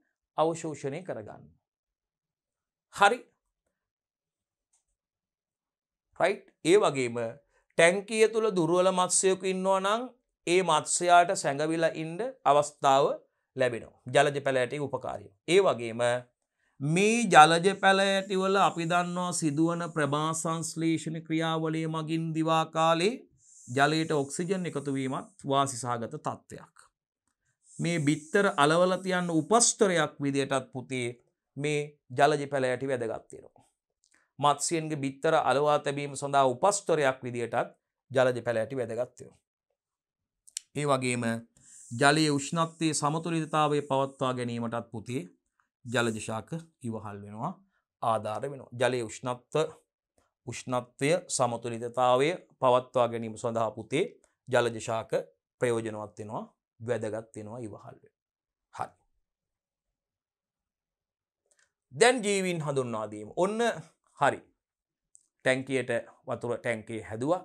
අවශෝෂණය කරගන්න. හරි ඒ වගේම ටැන්කිය තුළ දුරුවල මත්සයක ඉන්නවා නම් ඒ මත්සයාට සැඟවිලා ඉන්ඩ අවස්ථාව ලැබෙනවා. ජලජ පැලෑටි උපකාරය. ඒ වගේම මේ ජලජ පැලෑටිවල අපි දන්නවා සිදුවන ප්‍රභාසංස්ලේෂණ ක්‍රියාවලේ මගින් දිවාකාලේ ජලයට ඔක්සිජන් එකතුවීමත් වාසිසාගත තත්ත්වයක්. මේ බිත්තර අලවලතියන්න උපස්තරයක් විදියටත් පුතේ මේ ජලජ පැලෑටි වැදගත්තෙනවා. මත්සියන්ගේ බිත්තර අලවා තැබීම සඳහා උපස්තරයක් විදියටත් ජලජ පැලෑටි වැදගත්තයෝ. ඒ වගේම ජලයේ උෂ්ණත්වයේ සමතුලිතතාවය පවත්වා ගැනීමටත් පුතේ ජලජශාක ඉවහල් වෙනවා ආධාර වෙනවා. ජලයේ උෂ්ණත්ව උෂ්ණත්වය සමතුලිතතාවය පවත්වා ගැනීම සඳහා පුතේ ජලජශාක ප්‍රයෝජනවත් වෙනවා වැදගත් වෙනවා ඉවහල් වෙනවා. හරි. දැන් ජීවීන් හඳුන්වා දීම. ඔන්න හරි. ටැංකියට වතුර ටැංකේ හැදුවා.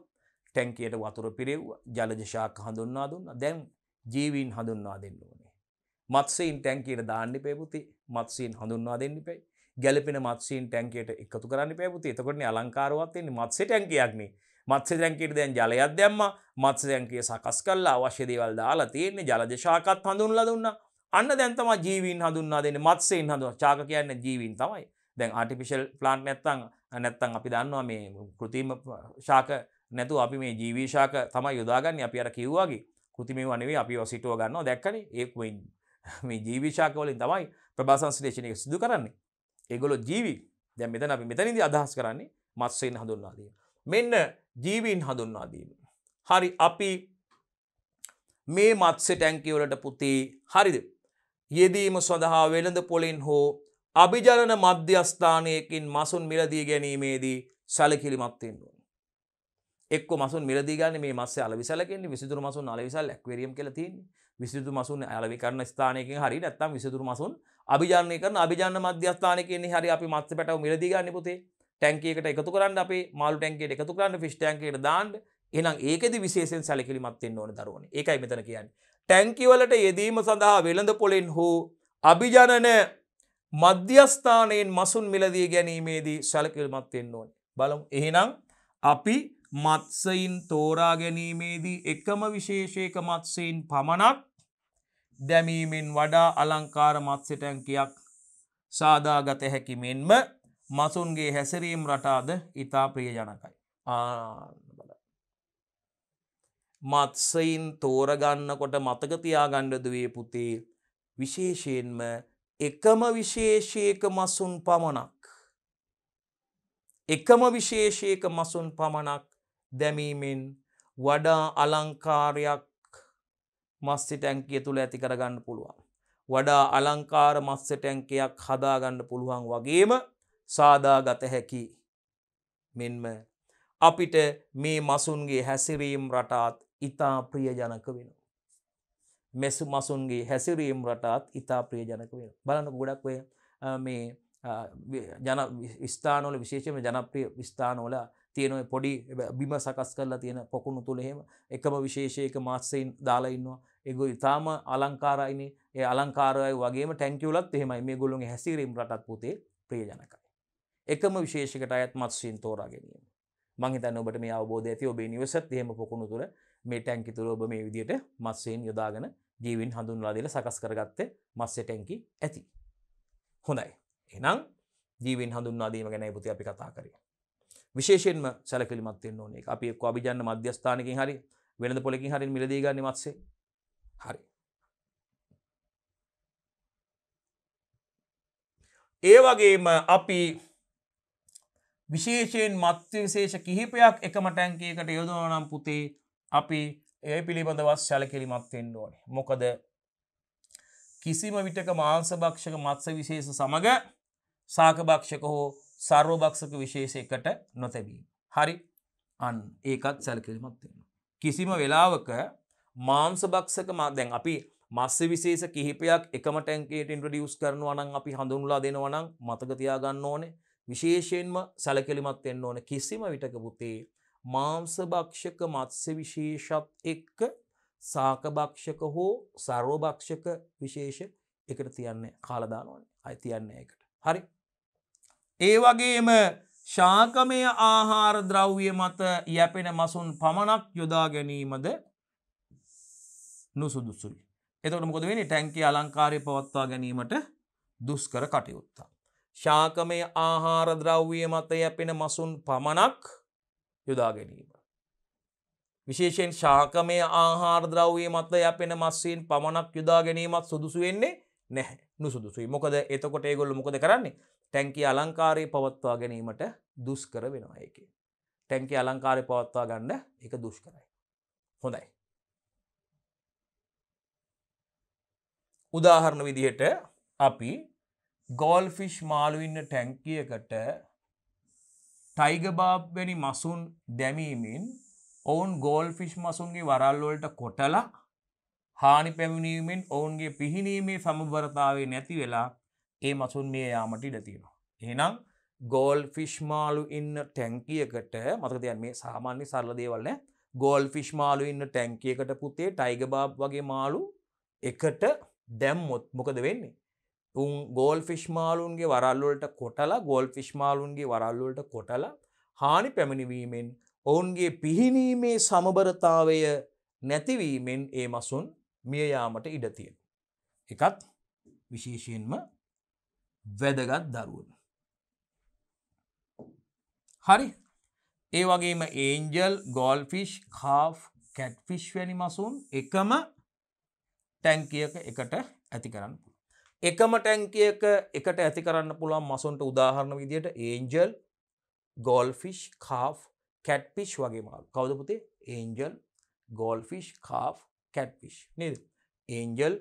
ටැංකියට වතුර පිරෙව්වා. ජලජ ශාක හඳුන්වා දුන්නා. දැන් ජීවීන් හඳුන්වා දෙන්න ඕනේ. මත්සීන් ටැන්කීට දාන්න පේපුති මත්සීන් හඳුන්වා දෙන්න පයි ගැලපෙන මත්සීන් ටැන්කේට එකතු කරන්න පේපුති එතකොටන අලංකාරවත්න්නේ මත්සේ ටැන්කයක්නේ මත්සේ ටැන්කීට දැන් ජලයක් දැම්ම මත්ස දැන්කය සකස් කල්ලා අවශ්‍ය දේවල් දාලා තියෙන්නේ ජලජශාකත් හඳුන්ලා දුන්න අන්න දැන්තම ජීවීන් හඳුන්වා දෙන්න මත්සේන් හඳුව චාක කියන්න ජීවීන් තමයි දැන් ආටිපිශල් ප්ලාන්ට් නැත්තං නැත්තං අපි දන්නවා මේ කෘතිම ශාක නැතු අපි මේ ජීවිශාක තමයි යොදාගන්න අපි අර කිව්වාගේ කෘතිමේ වනේ අපි ඔසිටුව ගන්න දැක්කන ඒක්මයින් මේ ජීවිශාකවලින් තමයි ප්‍රභාසංස්ලේෂණය සිදු කරන්නේ ඒගොලො ජීවි දැ මෙතන අපි මෙතනිදි අදහස් කරන්නේ මත්සයෙන් හඳුන්වාදීම මෙන්න ජීවීන් හඳුන්වාදීම හරි අපි මේ මත්සේ ටැංකිවලට පුතේ හරිද යෙදීම සඳහා වෙළඳ පොලින් හෝ අභිජලන මධ්‍යස්ථානයකින් මසුන් මිලදී ගැනීමේදී සැලකිලිමත්වෙන්වා එක් මසුන් මිරදිගන්න මේ මස්ස අලවිසලකෙන්නේ විසිදුර මසුන් අලවිසල් ඇක්වරියම් කලතින් විසිදු මසුන් ඇලවිකරන ස්ථානයකින් හරි නැත්තම් විසිදුර මසුන් අභිජානය කරන අභිජාන මධ්‍යස්ථානකෙන්නේ හරි අපි මත්ස පැටව මිරදිගන්න පුතේ ටැන්කේකට එකතු කරන්න අපේ මාළු ටැන්කේට එකතු කරන්න ෆිස් ටැන්කේට දාන්න එහෙනම් ඒකෙදි විශේෂයෙන් සැලකිලිමත් වෙන්න ඕන දරුවනේ. ඒකයි මෙතන කියන්නේ. ටැංකි වලට යෙදීම සඳහා වෙළඳ පොලෙන් හෝ අභිජනන මධ්‍යස්ථානයෙන් මසුන් මිලදී ගැනීමේදී සැලකිලිමත් වෙන්න ඕනේ. බලමු. එහෙනම් අපි මත්සයින් තෝරා ගැනීමේදී එකම විශේෂයක මත්සයින් පමණක් දැමීමෙන් වඩා අලංකාර මත්සටැන්කයක් සාදාගත හැකි මෙන්ම මසුන්ගේ හැසරීම් රටාද ඉතා ප්‍රිය ජනකයි. මත්සයින් තෝරගන්නකොට මතකතියාගණ්ඩදුවේ පුතේ විශේෂයෙන්ම එකම විශේෂයක මසුන් පමණක්. එකම විශේෂයක මසුන් පමණක් දැමීමෙන් වඩා අලංකාරයක් මස්සි ටැන්කිය තුළ ඇති කරගන්න පුළුවන්. වඩා අලංකාර මස්ස ටැන්කයක් හදාගන්න පුළුවන් වගේම සාදාගත හැකි මෙන්ම අපිට මේ මසුන්ගේ හැසිරීම් රටාත් ඉතා ප්‍රියජනක වෙන. මෙසු මසුන්ගේ හැසිරීම් රටාත් ඉතා ප්‍රියජනක වෙන බලන්න ගොඩක් ඔය මේ ජන ස්ථානෝල විශේෂම ජනප්‍රිය ස්ථානෝල තියෙන පොඩි බිම සකස් කරලා තියෙන පොකුණු තුළ එහෙම එකම විශේෂයක මාස්සයින් දාලා ඉන්නවා ඒගොල්ලෝ ඊටාම අලංකාරයිනේ ඒ අලංකාරයයි වගේම ටැංකියුලත් එහෙමයි මේගොල්ලෝගේ හැසිරීම රටත් පුතේ ප්‍රියජනකයි එකම විශේෂයකට අයත් මත්ස්‍යයන් තෝරා ගැනීම මං හිතන්නේ ඔබට මේ අවබෝධය ඇති ඔබේ නිවසත් එහෙම පොකුණු තුළ මේ ටැංකි තුළ ඔබ මේ විදියට මත්ස්‍යයන් යොදාගෙන ජීවින් හඳුන්වලා දීලා සකස් කරගත්තේ මත්ස්‍ය ටැංකි ඇති හොඳයි එහෙනම් ජීවින් හඳුන්වා දීම ගැන පුතේ අපි කතා කරේ විශේෂෙන්ම සැලකිලිමත් වෙන්න ඕනේ. අපි එක්ක අභිජන්න මධ්‍යස්ථානකින් හරි වෙළඳ පොලකින් හරි මිලදී ගන්න මත්සේ. හරි. ඒ වගේම අපි විශේෂයෙන් මත්්‍ය විශේෂ කිහිපයක් එකම ටැන්කේකට යොදන නම් පුතේ අපි ඒ පිළිබඳවස් ශලකෙලි මත්තෙන් ඕනේ මොකද කිසිම විටක මාංසභක්ෂක මත්ස විශේෂ සමඟ සාකභක්ෂක හෝ සර්වභක්ෂක විශේෂයකට නොතැබීම. හරි අන් ඒකත් සැලකිරිමත්වෙන. කිසිම වෙලාවක මාංසභක්ෂක මදැන් අපි මස්ස විශේෂ කිහිපයක් එකම ටැන්කේට ඉන්ට්‍රඩියස් කරනවනන් අපි හඳුන්ලා දෙනවනම් මතකතියාගන්න ඕනේ විශේෂයෙන්ම සැලකිලිමත් එන්න ඕන කිසිම විටක පුතේ මාංසභක්ෂක මත්ස්‍ය විශේෂත් එක්ක සාකභක්ෂක හෝ සර්වභක්ෂක විශේෂ එකට තියන්නේ කාලදානවන අයි තියන්නේ එකට හරි ඒ වගේම ශාකමය ආහාර ද්‍රව්‍ය මත යැපෙන මසුන් පමණක් යොදා ගැනීමද නුසුදුසුයි. එතකට මොකද වෙනි ටැන්කේ අලංකාරය පවත්වා ගැනීමට දුස්කර කටයුත්තා. ශාකමය ආහාර ද්‍රව්විය මත යැපෙන මසුන් පමණක් යොදා ගැනීම. විශේෂයෙන් ශාකමය ආහාර ද්‍රව්විය මත යැපෙන මස්සයෙන් පමණක් යොදා ගැනීමත් සුදුසු වෙන්නේ නැහැ නුසුදුසුයි මොකද එතකොට ඒගොල්ල මොකද කරන්නේ ටැන්කි අලංකාරය පවත්වා ගැනීමට දුස්කර වෙනවා එක. ටැන්කි අලංකාරය පවත්වා ගන්න එක දුෂ්කරයි. හොඳයි. උදාහරණ විදිහට අපි ගෝල්ෆිෂ් මාළුවින්න ටැන්කියකට ටයිගබාබ්වැනි මසුන් දැමීමින් ඔවුන් ගෝල්ෆිෂ් මසුන්ගේ වරල්වලට කොටලා හානි පැමිණීමෙන් ඔවුන්ගේ පිහිනීමේ සමබරතාවේ නැති වෙලා ඒ මසුන් මේ යාමට ඉඩ තියෙනවා. එහෙනම් ගෝල් ෆිෂ්මාලු ඉන්න ටැංකියකට මතකදයන් මේ සාමාන්‍ය සරල දේවල්න ගෝල් ෆිෂ්මාලු ඉන්න ටැංකියකට පුතේ ටයිගබාබ් වගේ මාලු එකට දැම්මොත් මොකද වෙන්නේ. උන් ගෝල් ෆිෂ්මාලුන්ගේ වරල්ලුවලට කොටලා ගෝල් ෆිෂ්මාලුන්ගේ වරල්ලුවලට කොටලා හානි පැමිණිවීමෙන් ඔවුන්ගේ පිහිනීමේ සමබරතාවය නැතිවීමෙන් ඒ මසුන් මියයාමට ඉඩතියෙන්. එකත් විශේෂයෙන්ම වැදගත් දරුවන. හරි ඒ වගේම ඒන්ජල් ගෝල්ෆිෂ් කා් කැට්ෆිෂ් වැනි මසුන් එකම ටැංකියක එකට ඇති කරන්න පුළ. එකම ටැංකියක එකට ඇති කරන්න පුළුවන් මසුන්ට උදාහරණ විදියට ඒන්ජල් ගෝල්ෆිෂ් කා් කැට්පිෂ් වගේ මාල් කවදපුතේ ඒන්ජල් ගෝල්ෆිෂ් කා් කැට්පිෂ් නද ඒන්ජල්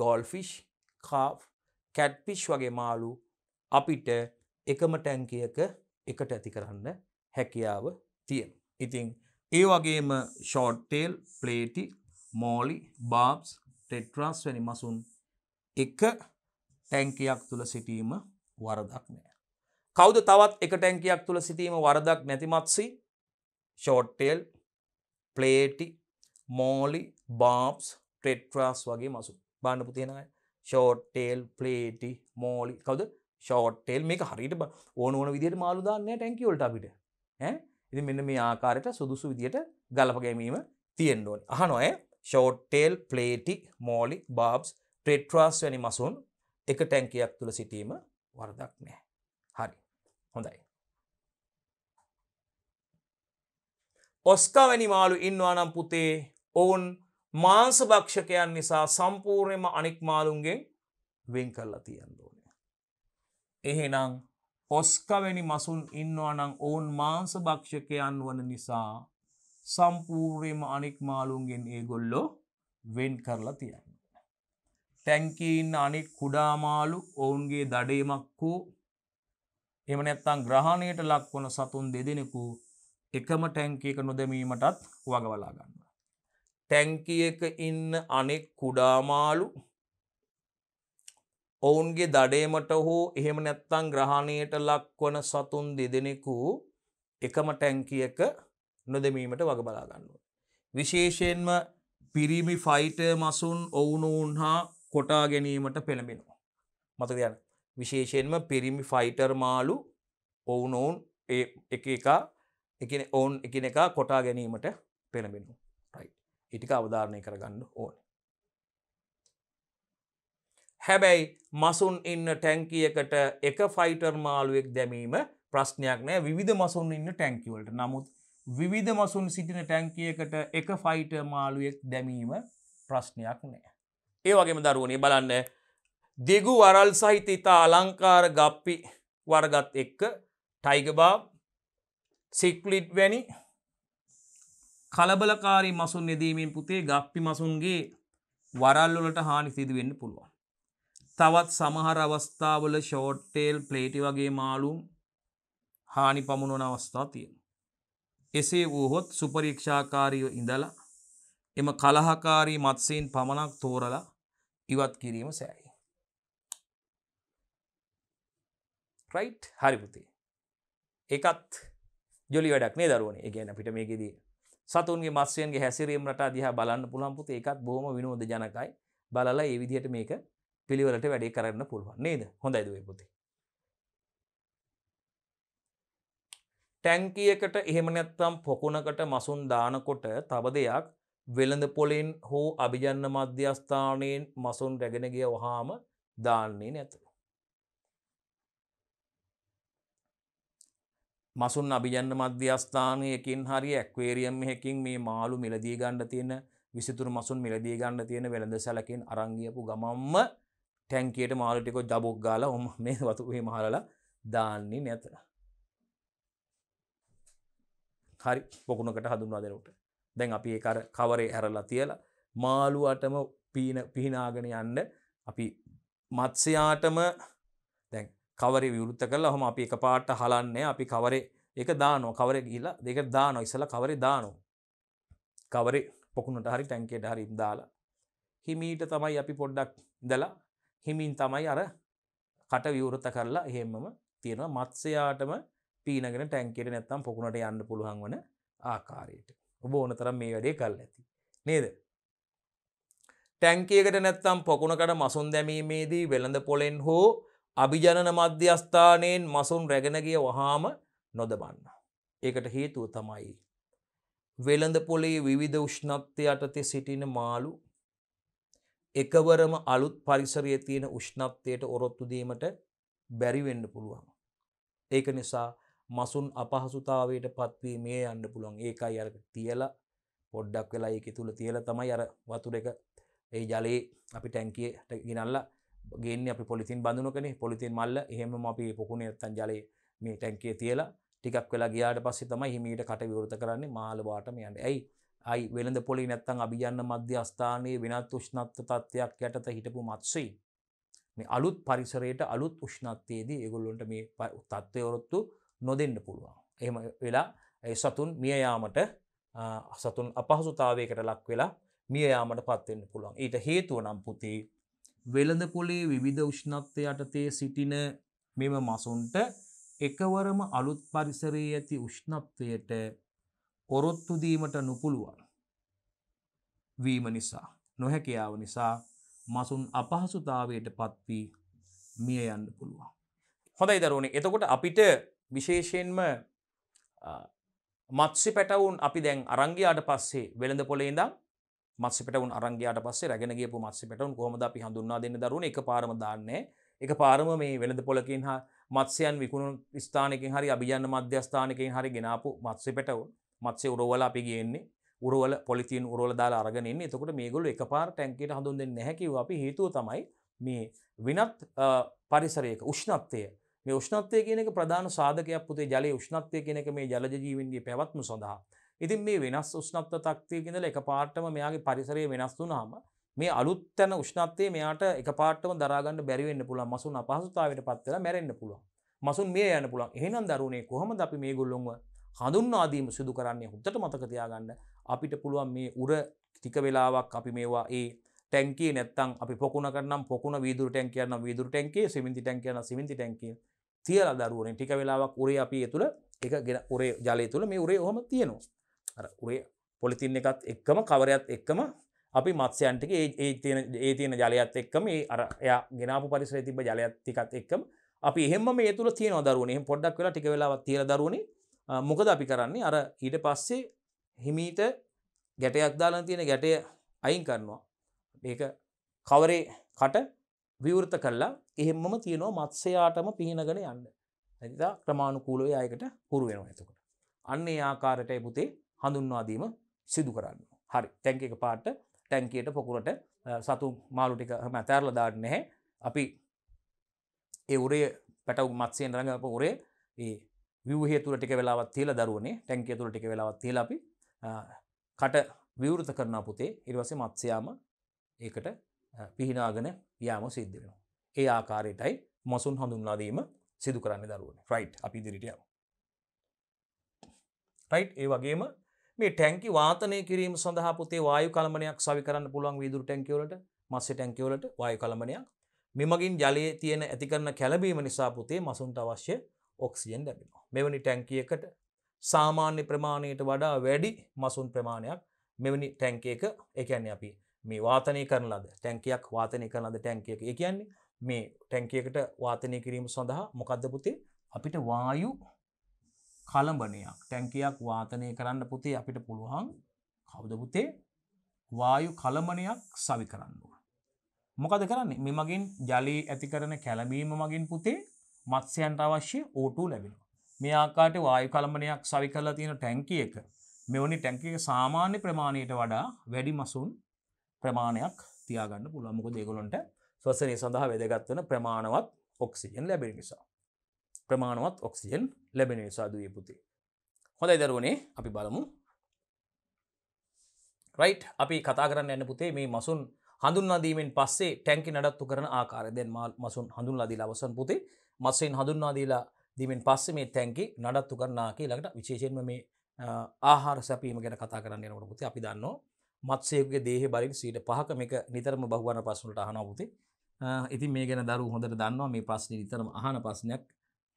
ගෝල්ෆිෂ් කා් කැට්පිෂ් වගේ මාළු අපිට එකම ටැන්කියක එකට ඇති කරන්න හැකියාව තියෙන. ඉතිං ඒ වගේම ෂෝට්ටේල් ප්ලේටි මෝලි බාබ්ස් ටෙට්‍රස් වැනි මසුන් එක ටැන්කයක් තුළ සිටීම වරදක් නෑ. කෞද තවත් එක ටැන්කයක් තුළ සිටීම වරදක් නැතිමත්සි ෂෝට්ටේල් ප්ලේටි මෝලි බාබ්ස් ටෙට්‍රස් වගේ මසු බාණ්ඩපු තියෙනයි ෂෝට්ටේල් පලේටි මෝලි කවද ෂෝට්ටේල් මේ හරිට ඕන ඕන විදිට මාළු දාන්නෑ ටැන්කිවල්ට අපිට ඉති මෙන්න මේ ආකාරයට සුදුසු විදියට ගලපගැමීම තියෙන් ඕන අහනොය ෂෝට්ටේල් පලේටි මෝලි බාබ්ස් ප්‍රෙට්‍රස් වැනි මසුන් එක ටැන්කයක් තුළ සිටීම වරදක් නෑ හරි හොඳයි ඔස්කා වැනි මාළු ඉන්නවා නම් පුතේ ඔවුන් මාංසභක්ෂකයන් නිසා සම්පූර්ණයම අනික් මාලුන්ගෙන් වෙන් කරලා තියන්දෝන. එහෙනම් ඔස්කවැනි මසුන් ඉන්නවනං ඔවුන් මාංස භක්ෂකයන් වන නිසා සම්පූර්යම අනික් මාලුන්ගෙන් ඒගොල්ලෝ වෙන් කරලා තියන්න. තැන්කීන්න අනික් කුඩාමාලු ඔවුන්ගේ දඩේමක් වූ එම නැත්තං ග්‍රහණයට ලක්වන සතුන් දෙදෙනෙකු එකම ටැන්කේක නොදැමීමටත් වගවලා ගන්න. තැංකියක ඉන්න අනෙක් කුඩාමාලු ඔවුන්ගේ දඩේමට හෝ එහෙම නැත්තං ග්‍රහණයට ලක්වන සතුන් දෙදෙනෙකු එකම ටැංකියක නොදමීමට වග බලාගන්නුව. විශේෂයෙන්ම පිරිමි ෆයිට මසුන් ඔවුනූන් හා කොටා ගැනීමට පෙළඹෙනවා. මත දෙයන්න විශේෂයෙන්ම පිරිමි ෆයිටර් මාලු ඔවුනෝන් එක එක ඔවුන් එක එක කොටා ගැනීමට පෙළඹෙනු. ඉටික අවධාරණය කරගන්න ඕන. හැබැයි මසුන් ඉන්න ටැංකියකට එක ෆයිටර් මාළුවෙක් දැමීම ප්‍රශ්නයක් නෑ විධ මසුන් ඉන්න ටැංකිවලට නමුත් විවිධ මසුන් සිටින ටැංකියකට එක ෆයිට මාළුවෙක් දැමීම ප්‍රශ්නයක් නෑ. ඒ වගේම දරුවනේ බලන්න දෙගු වරල් සහිත ඉතා අලංකාර ගප්පි වරගත් එක්ක ටයිගබා සික්ලිට් වැනි කලබලකාරී මසුන් නෙදීමෙන් පුතේ ගප්පි මසුන්ගේ වරල්ලොලට හානි සිදුවෙන්න පුළුවන්. තවත් සමහර අවස්ථාවල ෂෝට්ටේල් ප්ලේටි වගේ මාලුම් හානි පමුණුවන අවස්ථා තියෙන. එසේ වූහොත් සුපරීක්ෂාකාරීව ඉඳලා එම කලහකාරී මත්සයෙන් පමණක් තෝරලා ඉවත් කිරීම සෑයි. රයිට් හරිපුතේ එකත් ජොලි වැඩක් නේ දරුවන ඒ ගැන පිට මේකෙදී සතුන්ගේ මත්ස්යන්ගේ හැසිරීම් රට දිහා බලන්න පුළුවන් පුතේ ඒකත් බොහොම විනෝදජනකයි. බලලා ඒ විදිහට මේක පිළිවෙලට වැඩේ කරන්න පුළුවන් නේද? හොඳයි දුවේ පුතේ. ටැංකියකට එහෙම නැත්නම් පොකුණකට මසුන් දානකොට තව දෙයක් වෙළඳ පොලින් හෝ අභිජන්න මධ්‍යස්ථානයෙන් මසුන් රැගෙන ගිය වහාම දාන්නේ නැතුව මසුන් අභිජන්න මධ්‍යස්ථානයකින් හරි ඇක්වේරියම් එකකින් මේ මාළු මිලදී ගණ්ඩ තියෙන විසිතුරු මසුන් මිලදී ගණ්ඩ තියෙන වෙළඳ සැලකින් අරංගියපු ගමම්ම ටැන්කයට මාලටිකො ජබොක් ගාල ඔම මේ වතුේ මහරල දාන්නේ නැත හරි පොකුණකට හඳුන්වා දෙනට දැන් අපි ඒකර කවරේ ඇරලා තියලා මාළුවටම පීන පිහිනාගෙන යන්න අපි මත්සයාටම දැන් කවරේ විවෘත කරලා හොම අපි එක පාට හලන්නේ අපි කවරේ එක දානෝ කවර ගිලා දෙක දානො ඉසල කවරේ දානෝ කවරේ පොකුණට හරි ටැන්කේට හරි දාලා හිමීට තමයි අපි පොඩ්ඩක් ඉඳලා හිමින් තමයි අර කට විවෘත කරලා එහෙමම තියෙනවා මත්සයාටම පීනගෙන ටැන්කෙට නැත්තම් පොකුණට යන්න පුළුවන් වන ආකාරයට ඔබ ඕන තරම් මේ වැඩේ කල් ඇති නේද ටැන්කේකට නැත්තම් පොකුණකට මසුන් දැමීමේදී වෙළඳ පොලෙන් හෝ අභිජනන මධ්‍යස්ථානයෙන් මසුන් රැගෙනගිය වහාම නොදබන්න. ඒකට හේතුව තමයි. වෙළඳ පොලේ විවිධ උෂ්ණත්ය අටතේ සිටින මාලු එකවරම අලුත් පරිසරය තියෙන උෂ්ණත්වයට ඔරොත්තුදීමට බැරිවෙන්න පුළුවන්. ඒක නිසා මසුන් අපහසුතාවයට පත්වී මේ අන්න පුළුවන් ඒකයි අර තියල පොඩ්ඩක් වෙලා ඒක තුළ තියල තමයි අර වතුර එක ඒ ජලයේ අපි ටැන්කියට ගෙනල්ලා ගේන්න අපි පොලිතින් බඳුනකන පොලිතින් මල්ල එහෙම අපි පොකුණ ඇත්තන් ජලය මේ ටැන්කේ තියලා ටිකක් වෙලා ගියාට පස්සේ තමයි හිමීට කට විවෘත කරන්නේ මාලවාටම යන්න ඇයි අයි වෙළඳ පොලි නැත්තං අභියන්න මධ්‍ය අස්ථානයේ වෙනත් උෂ්ණත්ත තත්ත්වයක් යටත හිටපු මත්සයි. මේ අලුත් පරිසරයට අලුත් උෂ්ණත්තයේදී ඒගොල්ලොන්ට මේ තත්ත්වයවරොත්තු නොදෙන්න පුළුවන්. එහෙම වෙලා සතුන් මියයාමට සතුන් අපහසුතාවයකට ලක් වෙලා මියයාමට පත්වෙන්න පුළුවන්. ඊට හේතුව නම් පුතේ වෙළඳ පොලේ විවිධ උෂ්ණත්වය යටතේ සිටින මෙම මසුන්ට එකවරම අලුත් පරිසරයේ ඇති උෂ්ණත්වයට ඔරොත්තුදීමට නොපුළුවන් වීම නිසා නොහැකියාව නිසා මසුන් අපහසුතාවයට පත්වී මිය යන්න පුළුවන්. හොඳයි දරුණේ එතකොට අපිට විශේෂයෙන්ම මත්සි පැටවුන් අපි දැන් අරංගයාට පස්සේ වෙළඳ පොළේ ඉඳම් මත්සිපටවුන් අරංගයාට පස්සේ රැගෙන ගේපු මත්සිපටවුන් කොහොමද අපි හඳුන්වා දෙන්න දරුණ එක පාරම දාන්නේ එක පාරම මේ වෙළඳ පොලකින් හා මත්සයන් විකුණු ස්ථානකින් හරි අභිජන්න මධ්‍යස්ථානකින් හරි ගෙනාපු මත්සිපටවුන් මත්සේ උරවල අපි ගේන්නේ උරවල පොලිතින් උරවල දාලා අරගෙනන්නේ එතකොට මේගොල්ල එක පාර ටැන්කට හඳුන් දෙන්න හැකිව අපි හේතුව තමයි මේ වෙනත් පරිසරයක උෂ්ණත්වය මේ උෂ්ණත්වය කියනක ප්‍රධාන සාධකයක් පුතේ ජලය උෂ්ණත්වය කියනක මේ ජලජීවන්ගේ පැවත්ම සඳහා ඉතින් මේ වෙනස් උෂ්ණත්ව තක්තියකිඳල එක පාටම මෙයාගේ පරිසරය වෙනස් වුනාම මේ අලුත් තැන උෂ්ණත්වය මෙයාට එක පාටම දරාගන්න බැරිවෙන්න පුළුවන් මසුන් අපහසුතාවට පත්වෙලා මැරෙන්න්න පුළුවන් මසුන් මේ යන පුළන් එහෙනම් දරුණේ කොහොම අපි මේ ගොල්ලොන්ව හඳුන්වාදීම සිදු කරන්නේ හොත්තට මතකතියාගන්න අපිට පුළුවන් මේ උර ටික වෙලාවක් අපි මේවා ඒ ටැන්කේ නැත්තං අපි පොකුණ කරනම් පොකුණ වීදුර ටැන් කියන්න විදුර ටැන්කේ සිමිති ටැන් කියන සිමිති ටැන්කේ තියල දරුවනේ ටික වෙලාවක් උරේ අපි තුළ එක ගෙන උරේ ජලය තුළ මේ උරේ හොම තියෙනවා උරේ පොලිතින් එකත් එක්කම කවරයත් එක්කම අපි මත්ස්‍යයන්ටික ඒ තියෙන ඒ තියෙන ජලයත් එක්කම ඒ අර එයා ගෙනාපු පරිසරේ තිබ්බ ජලයත්තිකත් එක්කම අපි එහෙම මේ තුළ තියෙන දරුවනේ පොඩ්ඩක් වෙලා ටික වෙලාවත් තියෙන දරුවනේ මොකද අපි කරන්නේ අර ඊට පස්සේ හිමීට ගැටයක් දාලා තියෙන ගැටය අයින් කරනවා මේක කවරේ කට විවෘත කල්ලා එහෙම්මම තියෙනවා මත්සයාටම පිහිනගෙන යන්න ඇනිතා ක්‍රමාණුකූලෝ අයකට හුරුවෙනවා ඇතකට අන්නේ ආකාරටයි පුතේ හඳුන්වාදීම සිදු කරන්න. හරි තැන්ක එක පාට තැන්කයට පොකුරට සතු මාලුටික හම ඇතැරල දාට නැහැ අපි ඒ උරේ පැටවු මත්සයෙන් රඟප උරේ ඒ විවහේ තුර ටික වෙලාවත් තිේල දරුවනේ ටැන්කේ තුර ටික වෙලාවත් තිේලපි කට විවෘත කරන පුතේ ඉරිවස මත්සයාම ඒකට පිහිනාගෙන යාම සිද්ධ වෙනවා. ඒ ආකාරයටයි මසුන් හඳුන්නාදීම සිදු කරන්න දරුවන ෆ්‍රයි් අපි දිරිටියාව. රයි් ඒ වගේම මේ ටැංකි වාතනය කිරීම සඳහා පුතේ වායු කලමනයක් සවි කරන්න පුළුවන් වීදුරු ටැංකිවලට මස්සේ ටැංකිවලට වායු කලමනයක් මෙමගින් ජලයේ තියෙන ඇති කරන කැළඹීම නිසා පුතේ මසුන්ට අවශ්‍ය ඔක්සිජන් ලැබෙනවා. මෙවැනි ටැංකියකට සාමාන්‍ය ප්‍රමාණයට වඩා වැඩි මසුන් ප්‍රමාණයක් මෙවැනි ටැංකයක ඒ කියන්නේ අපි මේ වාතනය කරන ලද ටැංකියක් වාතනය කරන ලද ටැංකියක ඒ කියන්නේ මේ ටැංකියකට වාතනය කිරීම සඳහා මොකද්ද පුතේ අපිට වායු කළඹනයක් ටැන්කයක් වාතනය කරන්න පුතේ අපිට පුළුවන් කවදපුතේ වායු කළමනයක් සවි කරන්නුව. මොකද කරන්නේ මෙමගින් ජලී ඇති කරන කැලබීම මගින් පුතේ මත්ස්‍යයන්ට අවශ්‍ය ඕටු ලැබෙනවා. මේ ආකාට වායු කළමනයක් සවි කරලා තියෙන ටැංකිය එක මෙවනි ටැංකික සාමාන්‍ය ප්‍රමාණයට වඩා වැඩි මසුන් ප්‍රමාණයක් තියාගන්න පුළුවමක දෙගොලොන්ට ස්වසනය සඳහා වැදගත්වන ප්‍රමාණවත් ඔක්සිජන් ලැබෙන නිසා. ප්‍රමාණවත් ඔක්සිජන් ලැබෙන නිසාදුවය පුති. හොඳයි දරුවනේ අපි බලමු. රයිට් අපි කතා කරන්න යන්න පුතේ මේ මසුන් හඳුන්වාදීමෙන් පස්සේ ටැන්කි නඩත්තු කරන ආකාරදෙන් මසුන් හඳුන්ලාදී අවසන් පුතේ මස්සෙන් හඳුන්වාදීලා දීමෙන් පස්සේ මේ තැන්කි නඩත්තු කරනා කියලකට විශේෂෙන්ම මේ ආහාර සැපීම ගැන කතා කරන්න යනකොට පුති අපි දන්නවා මත්සයකුගේ දේහ බරින් සීට පහක මේක නිතරම බහුවන පස්සුනට අහනවපුති ඉතින් මේ ගැන දරු හොඳට දන්නවා මේ ප්‍රශ්න නිතරම අහන පස්සනයක්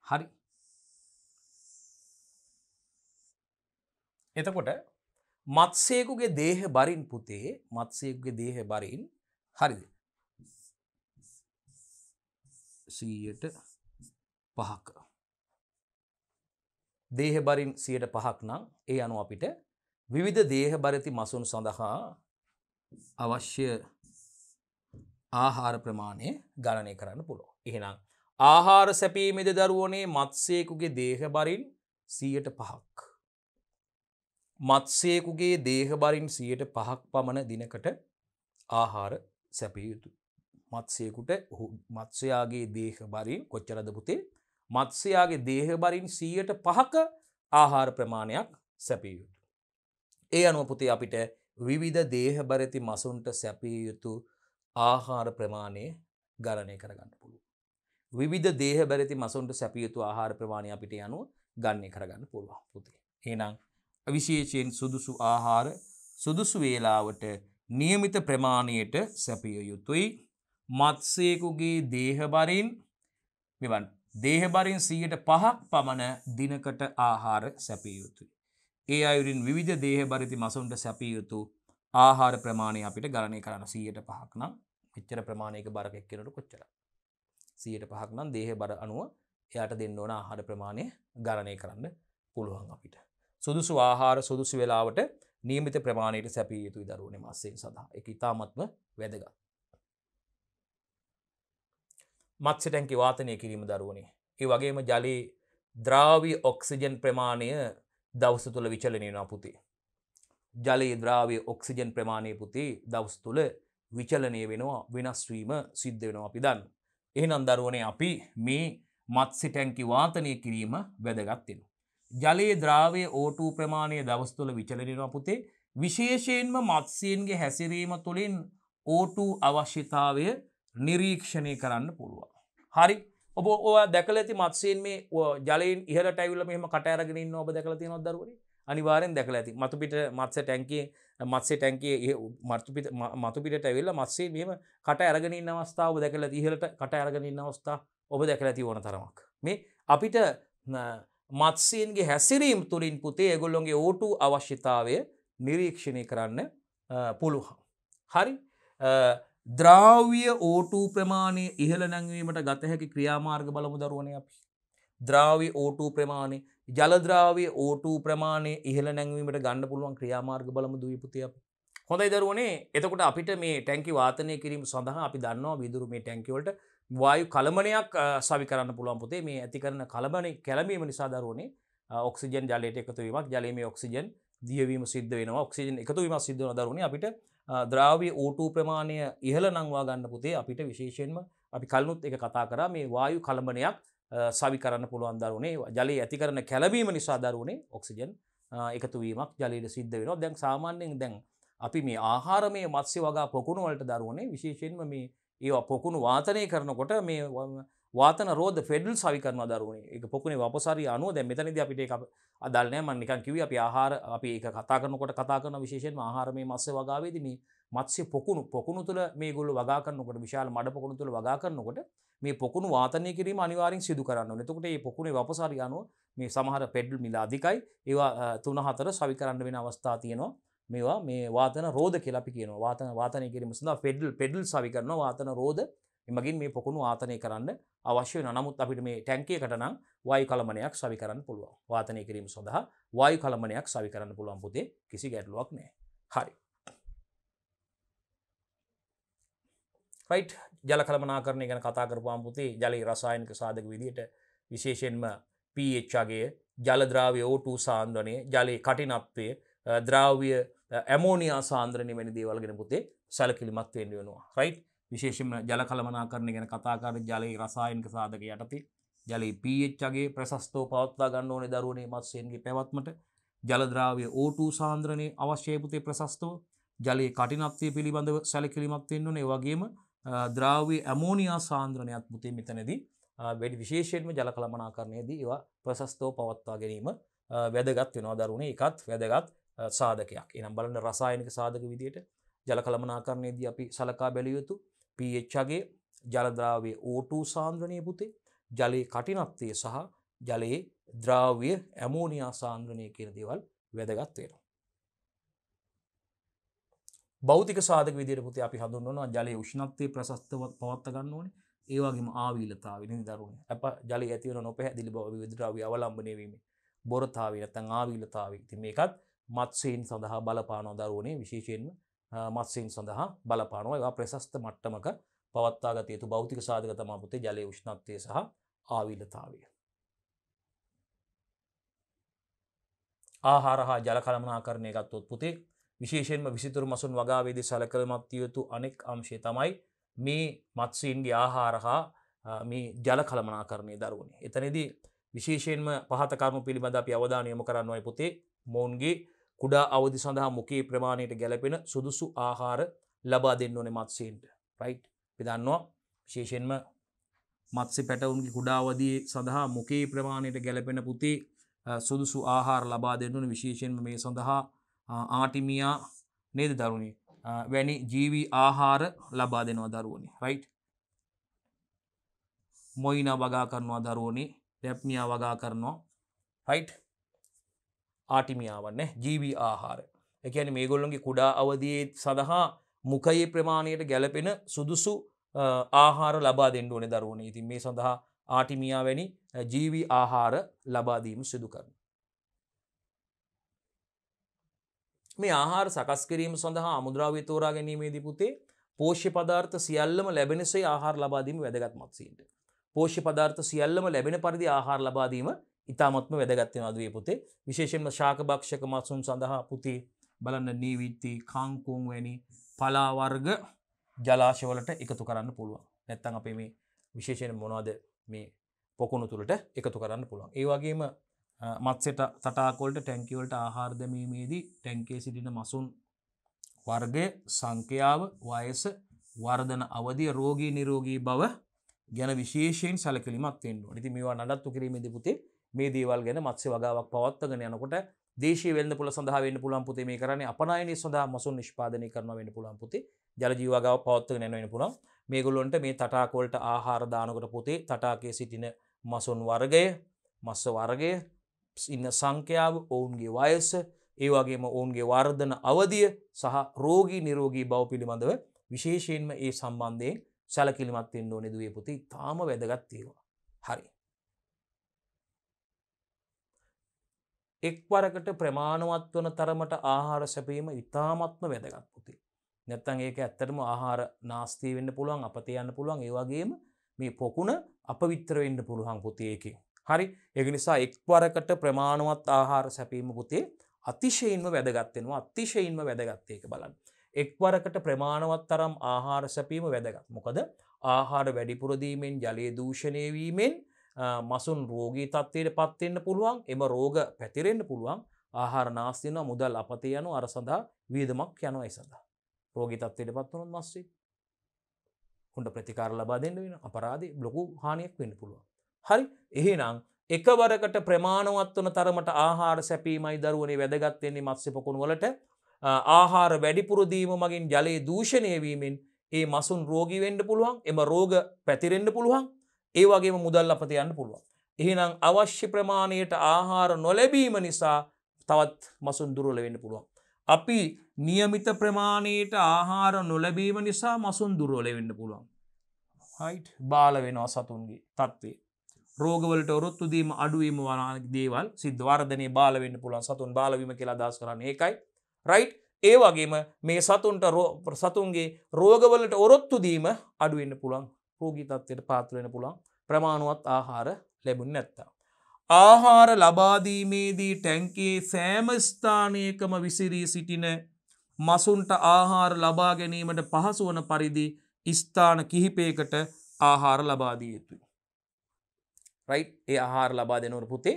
හරි එතකොට මත්සේකුගේ දේහ බරින් පුතේ මත්සේකුගේ දේහ බරින් හරිද සීයට පහක දේහ බරින් සියට පහක් නම් ඒ අනු අපිට විවිධ දේහ බරති මසුන් සඳහා අවශ්‍ය ආහාර ප්‍රමාණය ගණනය කරන්න පුළුව එහෙනම් ආහාර සැපීමෙද දරුවනේ මත්සේකුගේ දේහබරින් සියට පහක්. මත්සේකුගේ දේහබරින් සියට පහක් පමණ දිනකට ආහාර සැපියයුතු. මත්සයකුට මත්සයාගේ දේහබරින් කොච්චරද පුතේ මත්සයාගේ දේහබරින් සීයට පහක ආහාර ප්‍රමාණයක් සැපියයුතු. ඒ අනුවපුති අපිට විවිධ දේහබරති මසුන්ට සැපියයුතු ආහාර ප්‍රමාණය ගණනය කරගන්න පුළුව. විවිධ දේහ බැරිති මසුන්ට සැපියුතු ආහාර ප්‍රමාණය අපිට යනුව ගන්නේ කරගන්න පුළුවන් පුතේ. එහෙනම් අවිශේෂයෙන් සුදුසු ආහාර සුදුසු වේලාවට નિયમિત ප්‍රමාණයට සැපිය යුතුයි. මත්ස්‍යයෙකුගේ දේහබරින් මෙවන් දේහබරින් 105ක් පමණ දිනකට ආහාර සැපිය යුතුයි. ඒ අයුරින් විවිධ දේහබරිති මසුන්ට සැපිය යුතු ආහාර ප්‍රමාණය අපිට ගණනය කරන්න 105ක් නම් මෙච්චර ප්‍රමාණයක බරක් එක්කෙනට කොච්චරද සියයට පහක් නම් දේහ බර අනුව එයාට දෙන්න ඕන ආහාර ප්‍රමාණය ගණනය කරන්න පුළුවන් අපිට. සුදුසු ආහාර සුදුසු වෙලාවට නීමිත ප්‍රමාණයට සැපිය යුතුයි දරුවන මස්සයෙන් සඳහා එක ඉතාමත්ම වැදග. මත්සටැන්කි වාතනය කිරීම දරුවනේ. ඒ වගේම ජලී ද්‍රාවී ඔක්සිජන් ප්‍රමාණය දවස තුළ විචලනයන පුතේ. ජලයේ ද්‍රාවය ඔක්සිජන් ප්‍රමාණය පුතේ දවස් තුළ විචලනය වෙනවා වෙනස්වීම සිද්ධ වෙනවා අපි දන්න. එහෙනම් දරුවනේ අපි මේ මත්සි ටැන්කි වාතනය කිරීම වැදගත්තෙන. ජලයේ ද්‍රාවේ ඕටූ ප්‍රමාණය දවස්තුල විචලනිවා පුතේ විශේෂයෙන්ම මත්සයන්ගේ හැසිරීම තුළින් ඕටූ අවශ්‍යතාවය නිරීක්ෂණය කරන්න පුළුවන්. හරි ඔබ ඔ දැකල ඇති මත්සයෙන් මේ ජලයෙන් ඉහට ඇවිල මෙම කටයරගෙනින් ඔබ දැකලති නොදරුවන අනිවාරෙන් දැකල ඇති මතුපිට මත්ස ටැන්කේ මත්සේ ටැන්කේ මර්තුපිට මතුපිට ඇවෙල්ල මත්සේ මෙම කට ඇරගෙනින් අවස්ථාව දැකල දිහලට කට ඇරගෙනින් අවස්ථා ඔබ දැකල ඇති ඕන තරමක් මේ අපිට මත්සීන්ගේ හැසිරීම් තුළින් පුතේ එගොල්ලොන්ගේ ඕටු අවශ්‍යතාවය නිරීක්ෂණය කරන්න පුළුවන් හරි ද්‍රාවිය ඕටූ ප්‍රමාණය ඉහළ නැංවීමට ගතහැකි ක්‍රියාමාර්ග බලමු දරුවන අපි ද්‍රාව්‍ය O2 ප්‍රමාණය ජලද්‍රාව්‍ය O2 ප්‍රමාණය ඉහළ නැංවීමට ගන්න පුළුවන් ක්‍රියාමාර්ග බලමු දුවපුතිය අපි. හොඳයි දරුවනේ එතකොට අපිට මේ ටැංකි වාතනය කිරීම සඳහා අපි දන්නවා විදුරු මේ ටැංකි වලට වායු කලමනයක් සවි කරන්න පුළුවන් පුතේ මේ ඇති කරන කලබන කැළඹීම නිසා දරුවනේ ඔක්සිජන් ජලයට එකතු වීමක් ජලයේ මේ ඔක්සිජන් දියවීම සිද්ධ වෙනවා ඔක්සිජන් එකතු වීම සිද්ධ වෙනවා දරුවනේ අපිට ද්‍රාව්‍ය O2 ප්‍රමාණය ඉහළ නංවා ගන්න පුතේ අපිට විශේෂයෙන්ම අපි කලිනුත් එක කතා කරා මේ වායු කලබනයක් සවි කරන්න පුළුවන් දරුණේ ජලය ඇති කරන කැලබීම නිසා දරුණේ ඔක්සිජන් එකතුවීමක් ජලීට සිද්ධ වෙනවා දැන් සාමාන්‍යයෙන් දැන් අපි මේ ආහාර මේ මත්ස්‍ය වගා පොකුණුවලට දරුවනේ විශේෂෙන්ම මේ ඒ පොකුණු වාතනය කරනකොට මේ වාතන රෝධ ෆෙඩල් සවි කරන දරුවනේ එක පොකුණේ වපසරි අනුව දැන් මෙතනදී අපිට ඒක අදාළනෑ මම නිකන් කිව්වේ අපි ආහාර අපි ඒක කතා කරනකොට කතා කරන විශේෂයෙන්ම ආහාර මේ මත්ස්‍ය වගාවේදී මේ මත්ස්‍ය පොකුණු පොකුණු තුල මේගොල්ලෝ වගා කරනකොට විශාල මඩ පොකුණු තුල වගා කරනකොට මේ පොකුණු වාතනය කිරීම අනිවාරෙන් සිදු කරන්න නතකට ඒ පොකුණේ වපසාරයනුව මේ සමහර පෙඩ්ල් මිලා අධිකයි ඒවා තුන හතර සවි කරන්න වෙන අවස්ථා තියෙනවා මේවා මේ වාතන රෝධ කෙලපි කියන වාතන වාතනය කිරීම සඳ පෙඩල් පෙඩල් සවි කරන වාතන රෝධ එමගින් මේ පොකුණු වාතනය කරන්න අවශ්‍ය නමුත් අපිට මේ ටැන්කේකටනම් වයි කළමනයක් සවි කරන්න පුළුවන් වාතනය කිරීම සඳහා වයි කළමනයක් සවි කරන්න පුළුවන් පුතේ කිසි ගැටලුවක් නෑ හරි රයි් ජල කළමනාකරණය ගැන කතා කරපාම් පුතේ ජලි රසායනක සාධක විදියට විශේෂෙන්ම පීච්චාගේ ජලද්‍රාවය ඕටූ සාන්ද්‍රනය ජලයේ කටිනත්වය ද්‍රාව්‍ය ඇමෝනියා සාන්ද්‍රණය වැනි දේවල්ගෙන පුතේ සැලකිලිමත්වයෙන් වෙනවා රයි් විශේෂම ජල කළමනාකරණය ගැන කතාකාර ජලයේ රසායනක සාධක යටති ජලි පීච්චගේ ප්‍රශස්තෝ පවත්තා ගන්න ඕනේ දරුණේ මත්සයන්ගේ පැවත්මට ජලද්‍රාවය ඕටූ සාන්ද්‍රණය අවශ්‍යයපුතේ ප්‍රශස්තෝ ජලයේ කටිනත්වය පිළිබඳව සැලකිලිමත්වෙන්න්නනේ වගේම ද්‍රාවී ඇමෝනියා සාන්ද්‍රණයක් මුතින් මෙතනදී වැඩි විශේෂයෙන්ම ජල කළමනාකරණයේදී ඒවා ප්‍රශස්තව පවත්වා ගැනීම වැදගත් වෙනවා දරුණේ එකත් වැදගත් සාධකයක් එනම් බලන්න රසායනික සාධක විදියට ජල කළමනාකරණයේදී අපි සලකා බැලියයුතු පHගේ ජලද්‍රාවේ ඕටූ සාන්ද්‍රණය පුතේ ජලයේ කටිනත්වය සහ ජලයේ ද්‍රාව්‍ය ඇමෝනියා සාන්ද්‍රණය කියර දේවල් වැදගත්වයෙන බෞතික සාධක විදිර පුති අපි හඳුන්වනවා ජලය උෂ්ණත්වය ප්‍රශස්තවත් පවත්ත ගන්න ඕන ඒවාගේම ආවීලතාව නි දරුණ අප ජල ඇතිවන නොපැහැදිලි බව විදරාව අවලම්බනයවීම බොරතාව නැත්තං ආවීලතාව ති මේකත් මත්සයෙන් සඳහා බලපානෝ දරුවනේ විශේෂයෙන්ම මත්සයෙන් සඳහා බලපානවා ඒවා ප්‍රශස්ත මට්ටමක පවත්තාගත යුතු බෞතික සාධක තමා පුතේ ජලය උෂ්ණත්වය සහ ආවිලතාවය. ආහාර හා ජල කළමනාකරණය ගත්තොත් පුතේ විශේෂෙන්ම විසිතුර මසුන් වගාවේදී සලකරමත්තිය යුතු අනෙක් අම්ශය තමයි මේ මත්සීන්ගේ ආහාර හා මේ ජල කළමනා කරණය දරුවනේ. එතනදී විශේෂයෙන්ම පහතකරම පිළිබඳ අපි අවධානයම කරන්නවයි පුතේ මොවන්ගේ කුඩා අවධි සඳහා මුකේ ප්‍රමාණයට ගැලපෙන සුදුසු ආහාර ලබා දෙන්න ඕනේ මත්සීන්ට රයි් පිදන්නවා විශේෂෙන්ම මත්සි පැටවුන්ගේ කුඩාවදී සඳහා මුකේ ප්‍රමාණයට ගැලපෙන පුති සුදුසු ආහාර ලබා දෙන්නුන විශේෂෙන්ම මේ සඳහා ආටිමියා නේද දරුණේ වැනි ජීවි ආහාර ලබා දෙනවා දරුවනි රයිට් මොයින වගා කරනවා දරුවනි රැප්මියා වගා කරනවා රයිට් ආටිමියාවන්න ජීවි ආහාර එකැන මේගොල්ලොන්ගේ කුඩා අවදයේ සඳහා මුකයේ ප්‍රමාණයට ගැලපෙන සුදුසු ආහාර ලබා දෙෙන්ඩුවන දරුවන ඉතින් මේ සඳහා ආටිමියා වැනි ජීවි ආහාර ලබාදීම සිදු කරන මේ ආහාර සකස් කිරීම සඳහා අමුද්‍රව්‍ය තෝරා ගැනීමේදී පුතේ පෝෂ්‍ය පදාර්ථ සියල්ලම ලැබෙනසේ ආහාර ලබා දීම වැදගත් මත්සීන්ට. පෝෂ්‍ය පදාර්ථ සියල්ලම ලැබෙන පරිදි ආහාර ලබා දීම ඉතාමත්ම වැදගත් වෙනවා දුවේ පුතේ. විශේෂයෙන්ම ශාක භක්ෂක මත්සුන් සඳහා පුතේ බලන්න නීවිති, කාංකුම් වැනි පලා වර්ග ජලාශවලට එකතු කරන්න පුළුවන්. නැත්තම් අපේ මේ විශේෂයෙන් මොනවද මේ පොකුණු තුලට එකතු කරන්න පුළුවන්. ඒ වගේම මත්සට තටාකොල්ට ටැංකිවලට ආහාර දැමීමේදී ටැන්කේ සිටින මසුන් වර්ගය සංකයාව වයස වර්ධන අවධිය රෝගී නිරෝගී බව ගැන විශේෂයෙන් සැලකිලිමක් තිෙන්න්න නිති මේවා නඩත්තු කිරීමේද පුතේ මේ දේවල් ගැන මත්සේ වගාවක් පවත්තගෙන යනකොට දේශී වෙන්න පුල සඳහාවෙන්න පුළන් පුතේ මේ කරන්නේ අපනයන සඳහා මසුන් නිෂ්පාදනය කරන වෙන පුළන් පුතේ ජලජීවගාව පවත්ත නැවෙන පුළන් මේගොලොන්ට මේ තටාකොල්ට ආහාරදානකට පුතේ තටාකේ සිටින මසුන් වර්ගය මස්ස වර්ගය ඉන්න සංඛ්‍යාව ඔවුන්ගේ වයස ඒවාගේම ඔවුන්ගේ වර්ධන අවධිය සහ රෝගී නිරෝගී බව පිළිබඳව විශේෂයෙන්ම ඒ සම්බන්ධයෙන් සැලකිලිමත්වෙන් ඕනෙ දුවේ පුති තාම වැදගත්තේවා. හරි. එක් වරකට ප්‍රමාණවත් වන තරමට ආහාර සැපීම ඉතාමත්ම වැදගත් පුති. නැත්තන් ඒක ඇත්තටම ආහාර නාස්තිී වෙන්න පුළුවන් අපතයන්න පුළුවන් ඒවාගේම මේ පොකුණ අපවිත්‍රවෙන්න පුළහන් පුතියකින්. හරි එගනිසා එක්වරකට ප්‍රමාණුවත් ආහාර සැපීම පුතේ අතිශයින්ම වැදගත්වෙනවා අතිශයින්ම වැදගත්තයක බලන්න. එක්වරකට ප්‍රමාණවත් තරම් ආහාර සැපීම වැදගත් මොකද ආහාර වැඩිපුරදීමෙන් ජලය දූෂණයවීමෙන් මසුන් රෝගී තත්වයට පත්වෙන්න පුළුවන් එම රෝග පැතිරෙන්න්න පුළුවන් ආහාර නාස්තින මුදල් අපත යනු අර සඳහා වීදමක් යනු අයි සඳහා රෝගී තත්වයට පත්වනුන් මස්සේ හොඩ ප්‍රතිකාර ලබා දෙන්න වෙන අපරාධ බ්ලොකු හානියක් වෙන්න පුළුවන් හරි එහෙනම් එකවරකට ප්‍රමාණවත් වන තරමට ආහාර සැපීමයි දරුවනේ වැදගත්වෙන්නේ මත්ස්‍ය පොකුණු වලට ආහාර වැඩිපුරදීම මගින් ජලයේ දූෂණය වීමෙන් ඒ මසුන් රෝගී වෙන්න පුළුවන් එම රෝග පැතිරෙන්න පුළුවන් ඒ වගේම මුදල් අපත යන්න පුළුවන් එහෙනම් අවශ්‍ය ප්‍රමාණයට ආහාර නොලැබීම නිසා තවත් මසුන් දුරල වෙන්න පුළුවන්. අපි නියමිත ප්‍රමාණයට ආහාර නොලැබීම නිසා මසුන් දුරෝල වෙන්න පුළුවන්. හයිට් බාල වෙනවා සතුන්ගේ තත්වේ. රෝගවලට ඔරොත්තුදීම අඩුවීම වනාක් දේවල් සිද්ධවර්ධනය බාලවෙන්න පුළුවන් සතුන් බාලවීම කියලා දස් කරන්න ඒකයි. රයි් ඒ වගේම මේ සතුන්ට සතුන්ගේ රෝගවලට ඔරොත්තුදීම අඩුවන්න පුළන් රෝගීතත්වයට පාත්‍රවෙන පුළන් ප්‍රමාණුවත් ආහාර ලැබුන් නැත්තා. ආහාර ලබාදීමේදී ටැන්කේ සෑමස්ථානයකම විසිරී සිටින මසුන්ට ආහාර ලබා ගැනීමට පහසුවන පරිදි ස්ථාන කිහිපයකට ආහාර ලබාදී යුතුයි. රයි් ඒ ආහාර ලබා දෙනවන පුතේ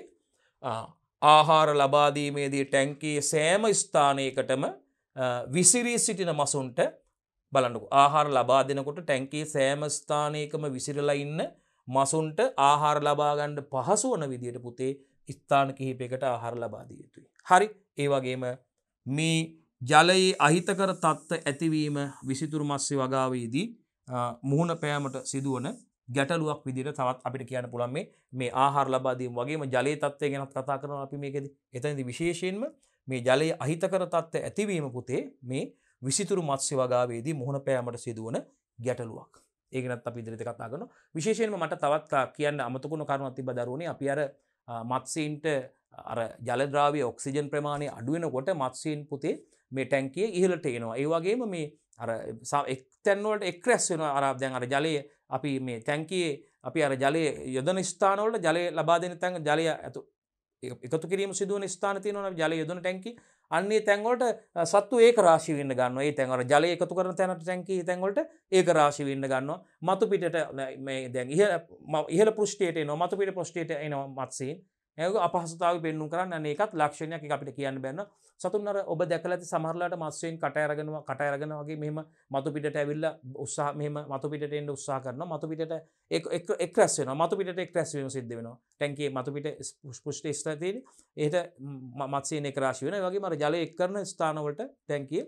ආහාර ලබාදීමේදී ටැන්කී සෑම ස්ථානයකටම විසිරී සිටින මසුන්ට බලන්නකු ආහාර ලබා දෙනකොට ටැන්කී සෑම ස්ථානයකම විසිරලා ඉන්න මසුන්ට ආහාර ලබාගණ්ඩ පහසු වන විදියට පුතේ ස්ථාන කිහිපයකට ආහාර ලබාදිය යුතුයි. හරි ඒවගේම මේ ජලයේ අහිතකර තත්ත්ව ඇතිවීම විසිතුරු මස්සෙ වගාවේදී මුහුණ පෑමට සිදුවන ගැටලුවක් විදිට තවත් අපිට කියන්න පුළන් මේ මේ ආහාර ලබාදීම වගේම ජලය තත්වය ගැනත් කතා කරන අපි මේකෙද එතනදි විශේෂයෙන්ම මේ ජලය අහිතකර තත්ත්ව ඇතිවීම පුතේ මේ විසිතුරු මත්ස්‍ය වගාවේදී මුහුණ පෑමට සිදුවන ගැටලුවක් ඒගෙනත් අප ඉදිරිත කතා කරන විශේෂයෙන්ම මට තවත් කියන්න අමතකුණ කරුණු තිබ දරුණේ අපි අර මත්සීන්ට අර ජලද්‍රාවය ඔක්සිජන් ප්‍රමාණය අඩුවෙනකොට මත්සීන් පුතේ මේ ටැන්කිය ඉහලට එනවා ඒවගේම මේ අර එක්තැන්වලට එක්රැස් වෙන අරාධ්‍යන් අර ජලයේ අපි මේ තැන්කයේ අපි අර ජලය යොදන ස්ථානවලට ජලය ලබා දෙන තැන් ජලය ඇතු එකතු කිරීම සිදුවන ස්ථාන තියෙනවන ජල යොදන ටැන්කි අන්නේ තැන්වලට සත්තු ඒක රාශි වෙන්න ගන්න ඒ තැන්වර ජලය එකතු කරන තැනට ටැන්කි තැන්වලට ඒක රාශි වෙන්න ගන්නවා මතු පිටට දැන් ඉහල පෘෂ්ටේට නො මතු පිට පෘෂ්ටේට එනවා මත්සයෙන් ඇ අපහසතාව පෙන්නු කරන්න ඒකත් ලක්ෂණයක් අපිට කියන්න බැන්නවා සතුන්නර ඔබ දැකලති සමහරලාට මස්සයෙන් කටයරගෙනවා කටයරගෙන වගේ මෙම මතුපිට ඇවිල්ල උත්සා මෙම මතුපිට එන්න උත්සා කරන මතුපිට එක් රැස්වෙන මතුපිට එක් රැස්වීම සිද්ධ වෙන ටැන්කේ මතුපිට පුෂ්ට ස්ථතිී ඒට මත්සේ කරාශි වෙන වගේ මර ජල එක් කරන ස්ථානවලට ටැන්කිය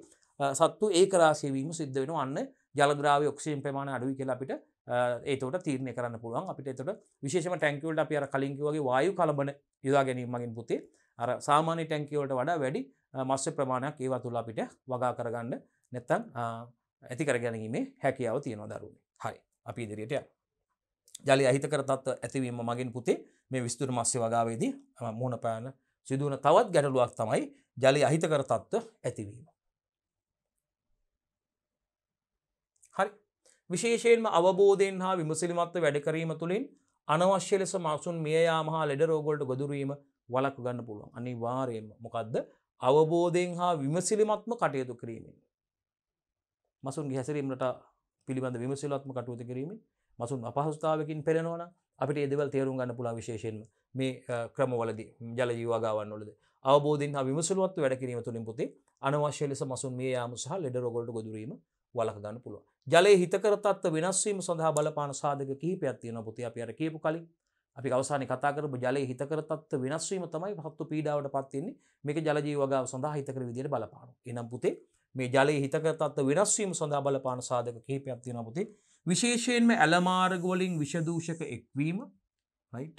සත්තු ඒ කරාශයවීම සිද්ධ වෙන අන්න ජලග්‍රාව ඔක්ෂයෙන් ප්‍රමාණ අඩුවි කියලා අපිට ඒතට තීරණය කරන්න පුළුවන් අපිට එතට විශේෂම ටැන්කවල්ට අපි අර කලින්කිවගේ වායු කලබන යුදා ගැනීමමගින් පුතේ අර සාමාන්‍ය ටැන්කිවලට වඩා වැඩි මස්්‍ය ප්‍රමාණයක් ඒවා තුළ අපිට වගා කරගන්න නැත්තන් ඇති කරගැනීමේ හැකියාව තියෙනවා දරුණේ හරි අපි ඉදිරියට ජලි අහිතකර තත්ව ඇතිවීම මගින් පුතේ මේ විස්තුර මස්්‍ය වගාවේදී මූුණ පෑන සිදුවන තවත් ගැටලුවක් තමයි ජලි අහිතකර තත්ව ඇතිවීම. හරි විශේෂයෙන්ම අවබෝධයෙන් හා විමසිලිමත්ව වැඩකරීම තුළින් අනවශ්‍ය ලෙස මාසුන් මියයාම හා ලෙඩ රෝගොල්ට ගොදුරීම වලක් ගන්න පුළුවන් අනි වාරයෙන් මොකක්ද අවබෝධයෙන් හා විමසිලිමත්ම කටයුතු කිරීමෙන්. මසුන් ගැසරීමට පිළිබඳ විමසිලත්ම කටයුතු කිරීමෙන් මසුන් අපහස්ථාවකින් පෙරෙනවන අපිට එදවල් තේරුම් ගන්න පුලා විශේෂයෙන් මේ ක්‍රමවලද ජල ජීවාගාවන් වලද අවබෝධින් විමසලුවත් වැඩ කිරීම තුළින් පුති අනවශ්‍ය ලෙස මසුන් මේ යාම සහ ලෙඩ රොගොල්ට ගොදුරීම වලක ගන්න පුළුව. ජලය හිතකරතත්ව වෙනස්වීම සඳහා බලපාන සාධක කිහිපයක් තියෙන පුති අප අර කියපු කලින් අපි අවසානයේ කතා කරපු ජලයේ හිතකර තත්ත්ව වෙනස් වීම තමයි හත්තු පීඩාවට පත් වෙන්නේ. මේක ජල ජීව වගාව සඳහා හිතකර විදියට බලපානවා. එහෙනම් පුතේ මේ ජලයේ හිතකර තත්ත්ව වෙනස් වීම සඳහා බලපාන සාධක කිහිපයක් තියෙනවා පුතේ. විශේෂයෙන්ම ඇලමාර්ග වලින් විෂදූෂක එක්වීම right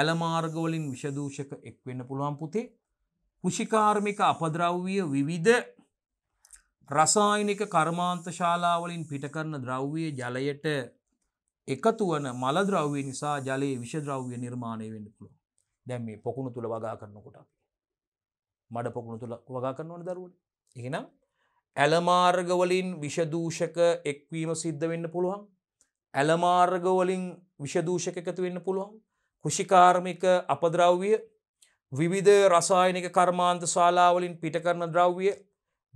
ඇලමාර්ග වලින් විෂදූෂක එක්වෙන්න පුළුවන් පුතේ කෘෂිකාර්මික අපද්‍රව්‍ය විවිධ රසායනික කර්මාන්ත ශාලාවලින් පිටකරන ද්‍රව්‍ය ජලයට එකතු වන මලද්‍රව්‍ය නිසා ජලයේ විෂද්‍රව්‍ය නිර්මාණය වෙන්න පුළුව දැම් මේ පොකුණු තුළ වගා කරනකොට අපි මඩ පොකුණු තුළ වගා කරනවන දරුවන එහෙනම් ඇලමාර්ගවලින් විෂදූෂක එක්වීම සිද්ධ වෙන්න පුළුවන් ඇලමාර්ගවලින් විෂදූෂක එකතු වෙන්න පුළුවන් කෘෂිකාර්මික අපද්‍රව්විය විවිධ රසායනික කර්මාන්ත ශාලාවලින් පිටකරන ද්‍රව්විය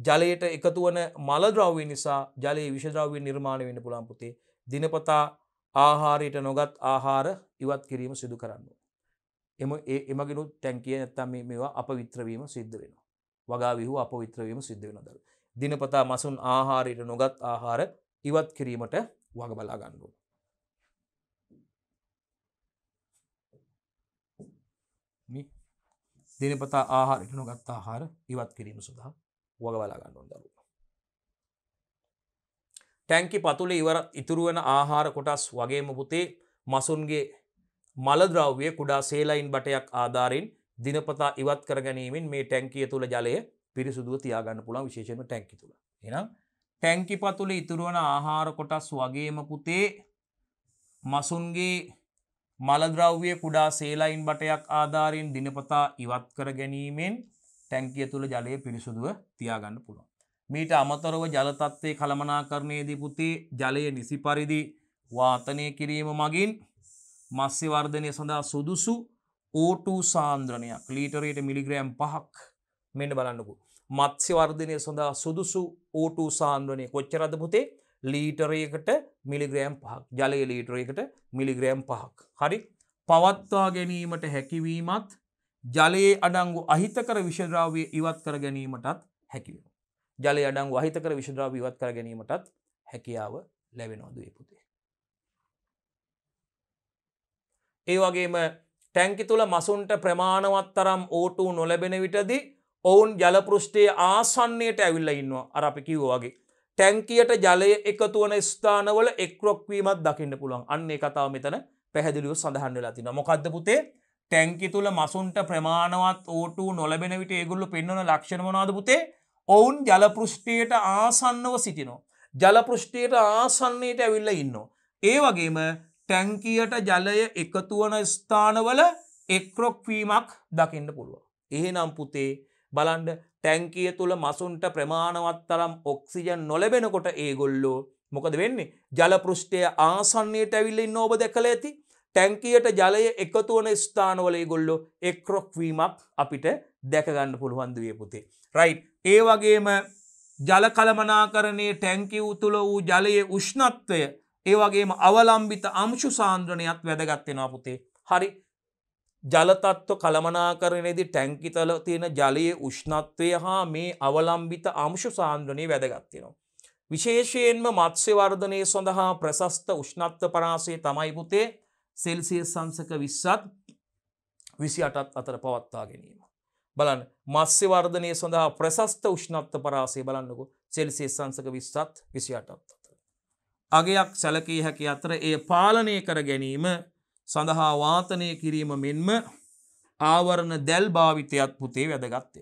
ජලයට එකතු වන මලද්‍රව්‍ය නිසා ජලයේ විෂද්‍රව්‍ය නිර්මාණය වෙන්න පුළන් පුතේ දිනපතා ආහාරයට නොගත් ආහාර ඉවත් කිරීම සිදු කරන්න. එම ඒ එමගෙනුත් තැන්කිය නැත්තම් මේවා අප විත්‍රවීම සිද්ධ වෙන. වගා විහු අප විත්‍රවීම සිද්ධ වෙන දර. දිනපතා මසුන් ආහාරයට නොගත් ආහාර ඉවත් කිරීමට වගබලා ගන්නුව. දිනපතා ආහාරයට නොගත් ආහාර ඉවත් කිරීම සුදා වගබලා ගන්නුවන් දරු. ටැංකි පතුල ඉවර ඉතුරුවන ආහාර කොටස් වගේම පුතේ මසුන්ගේ මලද්‍රව්‍ය කුඩා සේලයින් බටයක් ආධාරෙන් දිනපතා ඉවත් කර ගැනීමෙන් මේ ටැංකිය තුළ ජලය පිරිසුදුව තියාගන්න පුළන් විශේෂම ටැංකි තුළ එනම් ටැංකි පතුල ඉතුරුවන ආහාර කොටස් වගේම පුතේ මසුන්ගේ මලද්‍රව්‍ය කුඩා සේලයින් බටයක් ආධාරයෙන් දිනපතා ඉවත් කර ගැනීමෙන් ටැංකිය තුළ ජලය පිරිසුදුව තියාගන්න පුළුවන් මීට අමතරව ජලතත්වේ කළමනාකරණයේදී පුතේ ජලය නිසි පරිදි වාතනය කිරීම මගින් මස්්‍යවර්ධනය සඳහා සුදුසු ඕටූ සාන්ද්‍රණයක් ලීටරයට මිලිග්‍රෑම් පහක් මෙන්න බලන්නකු. මත්ස්‍යවර්ධනය සඳහා සුදුසු ඕටූ සාන්ද්‍රණය කොච්චරද පුතේ ලීටරයකට මිලිග්‍රෑම් පහක් ජලය ලීටරයකට මිලිග්‍රෑම් පහක්. හරි පවත්වා ගැනීමට හැකිවීමත් ජලයේ අඩංගු අහිතකර විෂද්‍රාවය ඉවත් කර ගැනීමටත් හැකිවීම. ජලය අඩංගු අහිතකර විශද්‍රාව ඉවත් කර ගැනීමටත් හැකියාව ලැබෙනෝදුවේ පුතේ. ඒ වගේම ටැංකි තුළ මසුන්ට ප්‍රමාණවත් තරම් ඕටු නොලැබෙන විටදි ඔවුන් ජලපෘෂ්ටය ආසන්නයට ඇවිල්ල ඉන්නවා අර අපි කිව්ව වගේ. ටැංකියට ජලය එකතුවන ස්ථානවල එක්රොක්වීමත් දකින්න පුළුවන් අන්නේ කතාව මෙතන පැහැදිලියු සඳහන් වෙලා තින මොකක්ද පුතේ ටැංකි තුළ මසුන්ට ප්‍රමාණවත් ඕටු නොලබෙන විට ඒගුල්ලු පෙන්වන ලක්ෂණමනාද පුතේ ඔවුන් ජලපෘෂ්ටයට ආසන්නව සිටිනෝ. ජලපෘෂ්ටයට ආසන්නයට ඇවිල්ල ඉන්න. ඒ වගේම ටැංකියට ජලය එකතුවන ස්ථානවල එක්රොක්වීමක් දකින්න පුළුව. එහෙනම් පුතේ බලන්ඩ ටැංකිය තුළ මසුන්ට ප්‍රමාණවත් තරම් ඔක්සිජන් නොලැබෙනකොට ඒගොල්ලෝ මොකද වෙන්නේ ජලපෘෂ්ටය ආසන්නයට ඇවිල්ල ඉන්න ඔබ දැකළ ඇති ටැංකියට ජලය එකතුවන ස්ථානවල ගොල්ලො එක්රොක්වීමක් අපිට දැකගන්න පුළුවන්දුවේ පුතේ. රයිට් ඒ වගේම ජල කළමනාකරණයේ ටැංකි උතුල වූ ජලයේ උෂ්ණත්වය ඒ වගේම අවලම්බිත අංශු සාන්ද්‍රණයත් වැදගත්වෙනවා පුතේ. හරි ජලතත්ව කළමනාකරණයේදී ටැංකිතල තියෙන ජලයේ උෂ්ණත්වය හා මේ අවලම්බිත අංශු සාන්ද්‍රණය වැදගත්වෙනවා. විශේෂයෙන්ම මත්ස්‍යවර්ධනය සඳහා ප්‍රශස්ත උෂ්ණත්ව පරාසය තමයි පුතේ සෙල්සිය සංසක විස්සත් විසි අටත් අතර පවත්වා ගැනීම. බලන්න මස්්‍ය වර්ධනය සඳහා ප්‍රශස්ත උෂ්ණත්ත පරාසේ බලන්නකු සෙල්සේ සංසක විස්සත් විසියාටත්. අගයක් සැලකී හැකි අතර ඒ පාලනය කර ගැනීම සඳහා වාතනය කිරීම මෙන්ම ආවරණ දැල් භාවිතයත් පුතේ වැදගත්තය.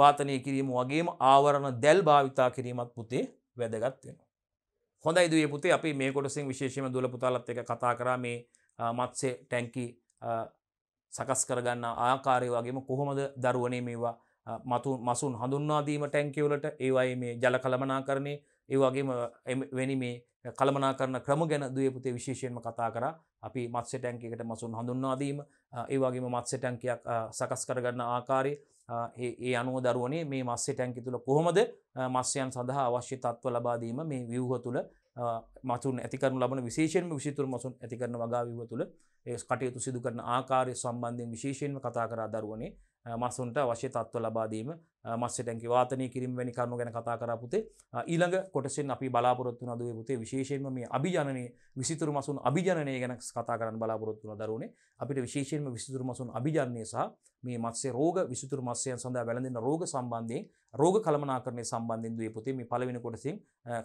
වාතනය කිරීම වගේම ආවරණ දැල් භාවිතා කිරීමත් පුතේ වැදගත්වෙන. හොඳයි දුවේ පුතේ අපි මේ කොටසින් විශේෂම දුල පුතාලත් එක කතා කරා මේ මත්සේ ටැන්කි සකස් කරගන්න ආකාරය වගේම කොහොමද දරුවනේ මේවා මතු මසුන් හඳුන්වාදීම ටැන්කවලට ඒවයි මේ ජල කළමනා කරන්නේ ඒවගේම වැනි මේ කළමනා කරන ක්‍රම ගැන දයපුතේ විශේෂයෙන්ම කතා කර අපි මත්ස ටැන්කකට මසුන් හඳුන්වාදීම ඒවගේම මත්ස ටැන්කයක් සකස් කරගන්න ආකාරය ඒ අනුව දරුවනේ මේ මස්සේ ටැන්කි තුළ කොහොමද මස්යන් සඳහා අවශ්‍ය තත්ව ලබාදීම මේ විව්හ තුළ මතුන් ඇතිකරනු ලබන විශේෂෙන් විසිතුර මසුන් ඇතිකරන වගා විව තුළ ඒ කටයුතු සිදු කරන ආකාරය සම්බන්ධයෙන් විශේෂයෙන්ම කතා කරා දරුවනේ මසුන්ට අවශ්‍ය තත්ත්ව ලබාදීම මස්සේ ටැන්කි වාතනය කිරීම වැනි කරුණු ගැන කතා කරපුතේ ඊළඟ කොටසෙන් අපි බලාපොරොත්තු වන දුවේ පුතේ විශේෂයෙන්ම මේ අභිජනනය විසිතුරු මසුන් අභිජනනය ගැන කතා කරන්න බලාපොරොත්තු වන දරුවනේ අපිට විශේෂයෙන්ම විසිතුරු මසුන් අභිජනනය සහ මේ මත්සේ රෝග විසිතුරු මස්යයන් සඳහා වැළඳෙන රෝග සම්බන්ධයෙන් රෝග කළමනාකරණය සම්බන්ධයෙන් දුවේ පුතේ මේ පළවෙනි කොටසින්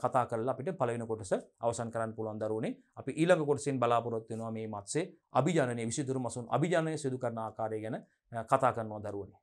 කතා කරලා අපිට පළවෙනි කොටස අවසන් කරන්න පුළුවන් දරුවනේ අපි ඊළඟ කොටසින් බලාපොරොත්තු වෙනවා මේ මත්සේ අභිජනනය විසිතුරු මසුන් අභිජනනය සිදු කරන ආකාරය ගැන කතා කරනවා දරුවනේ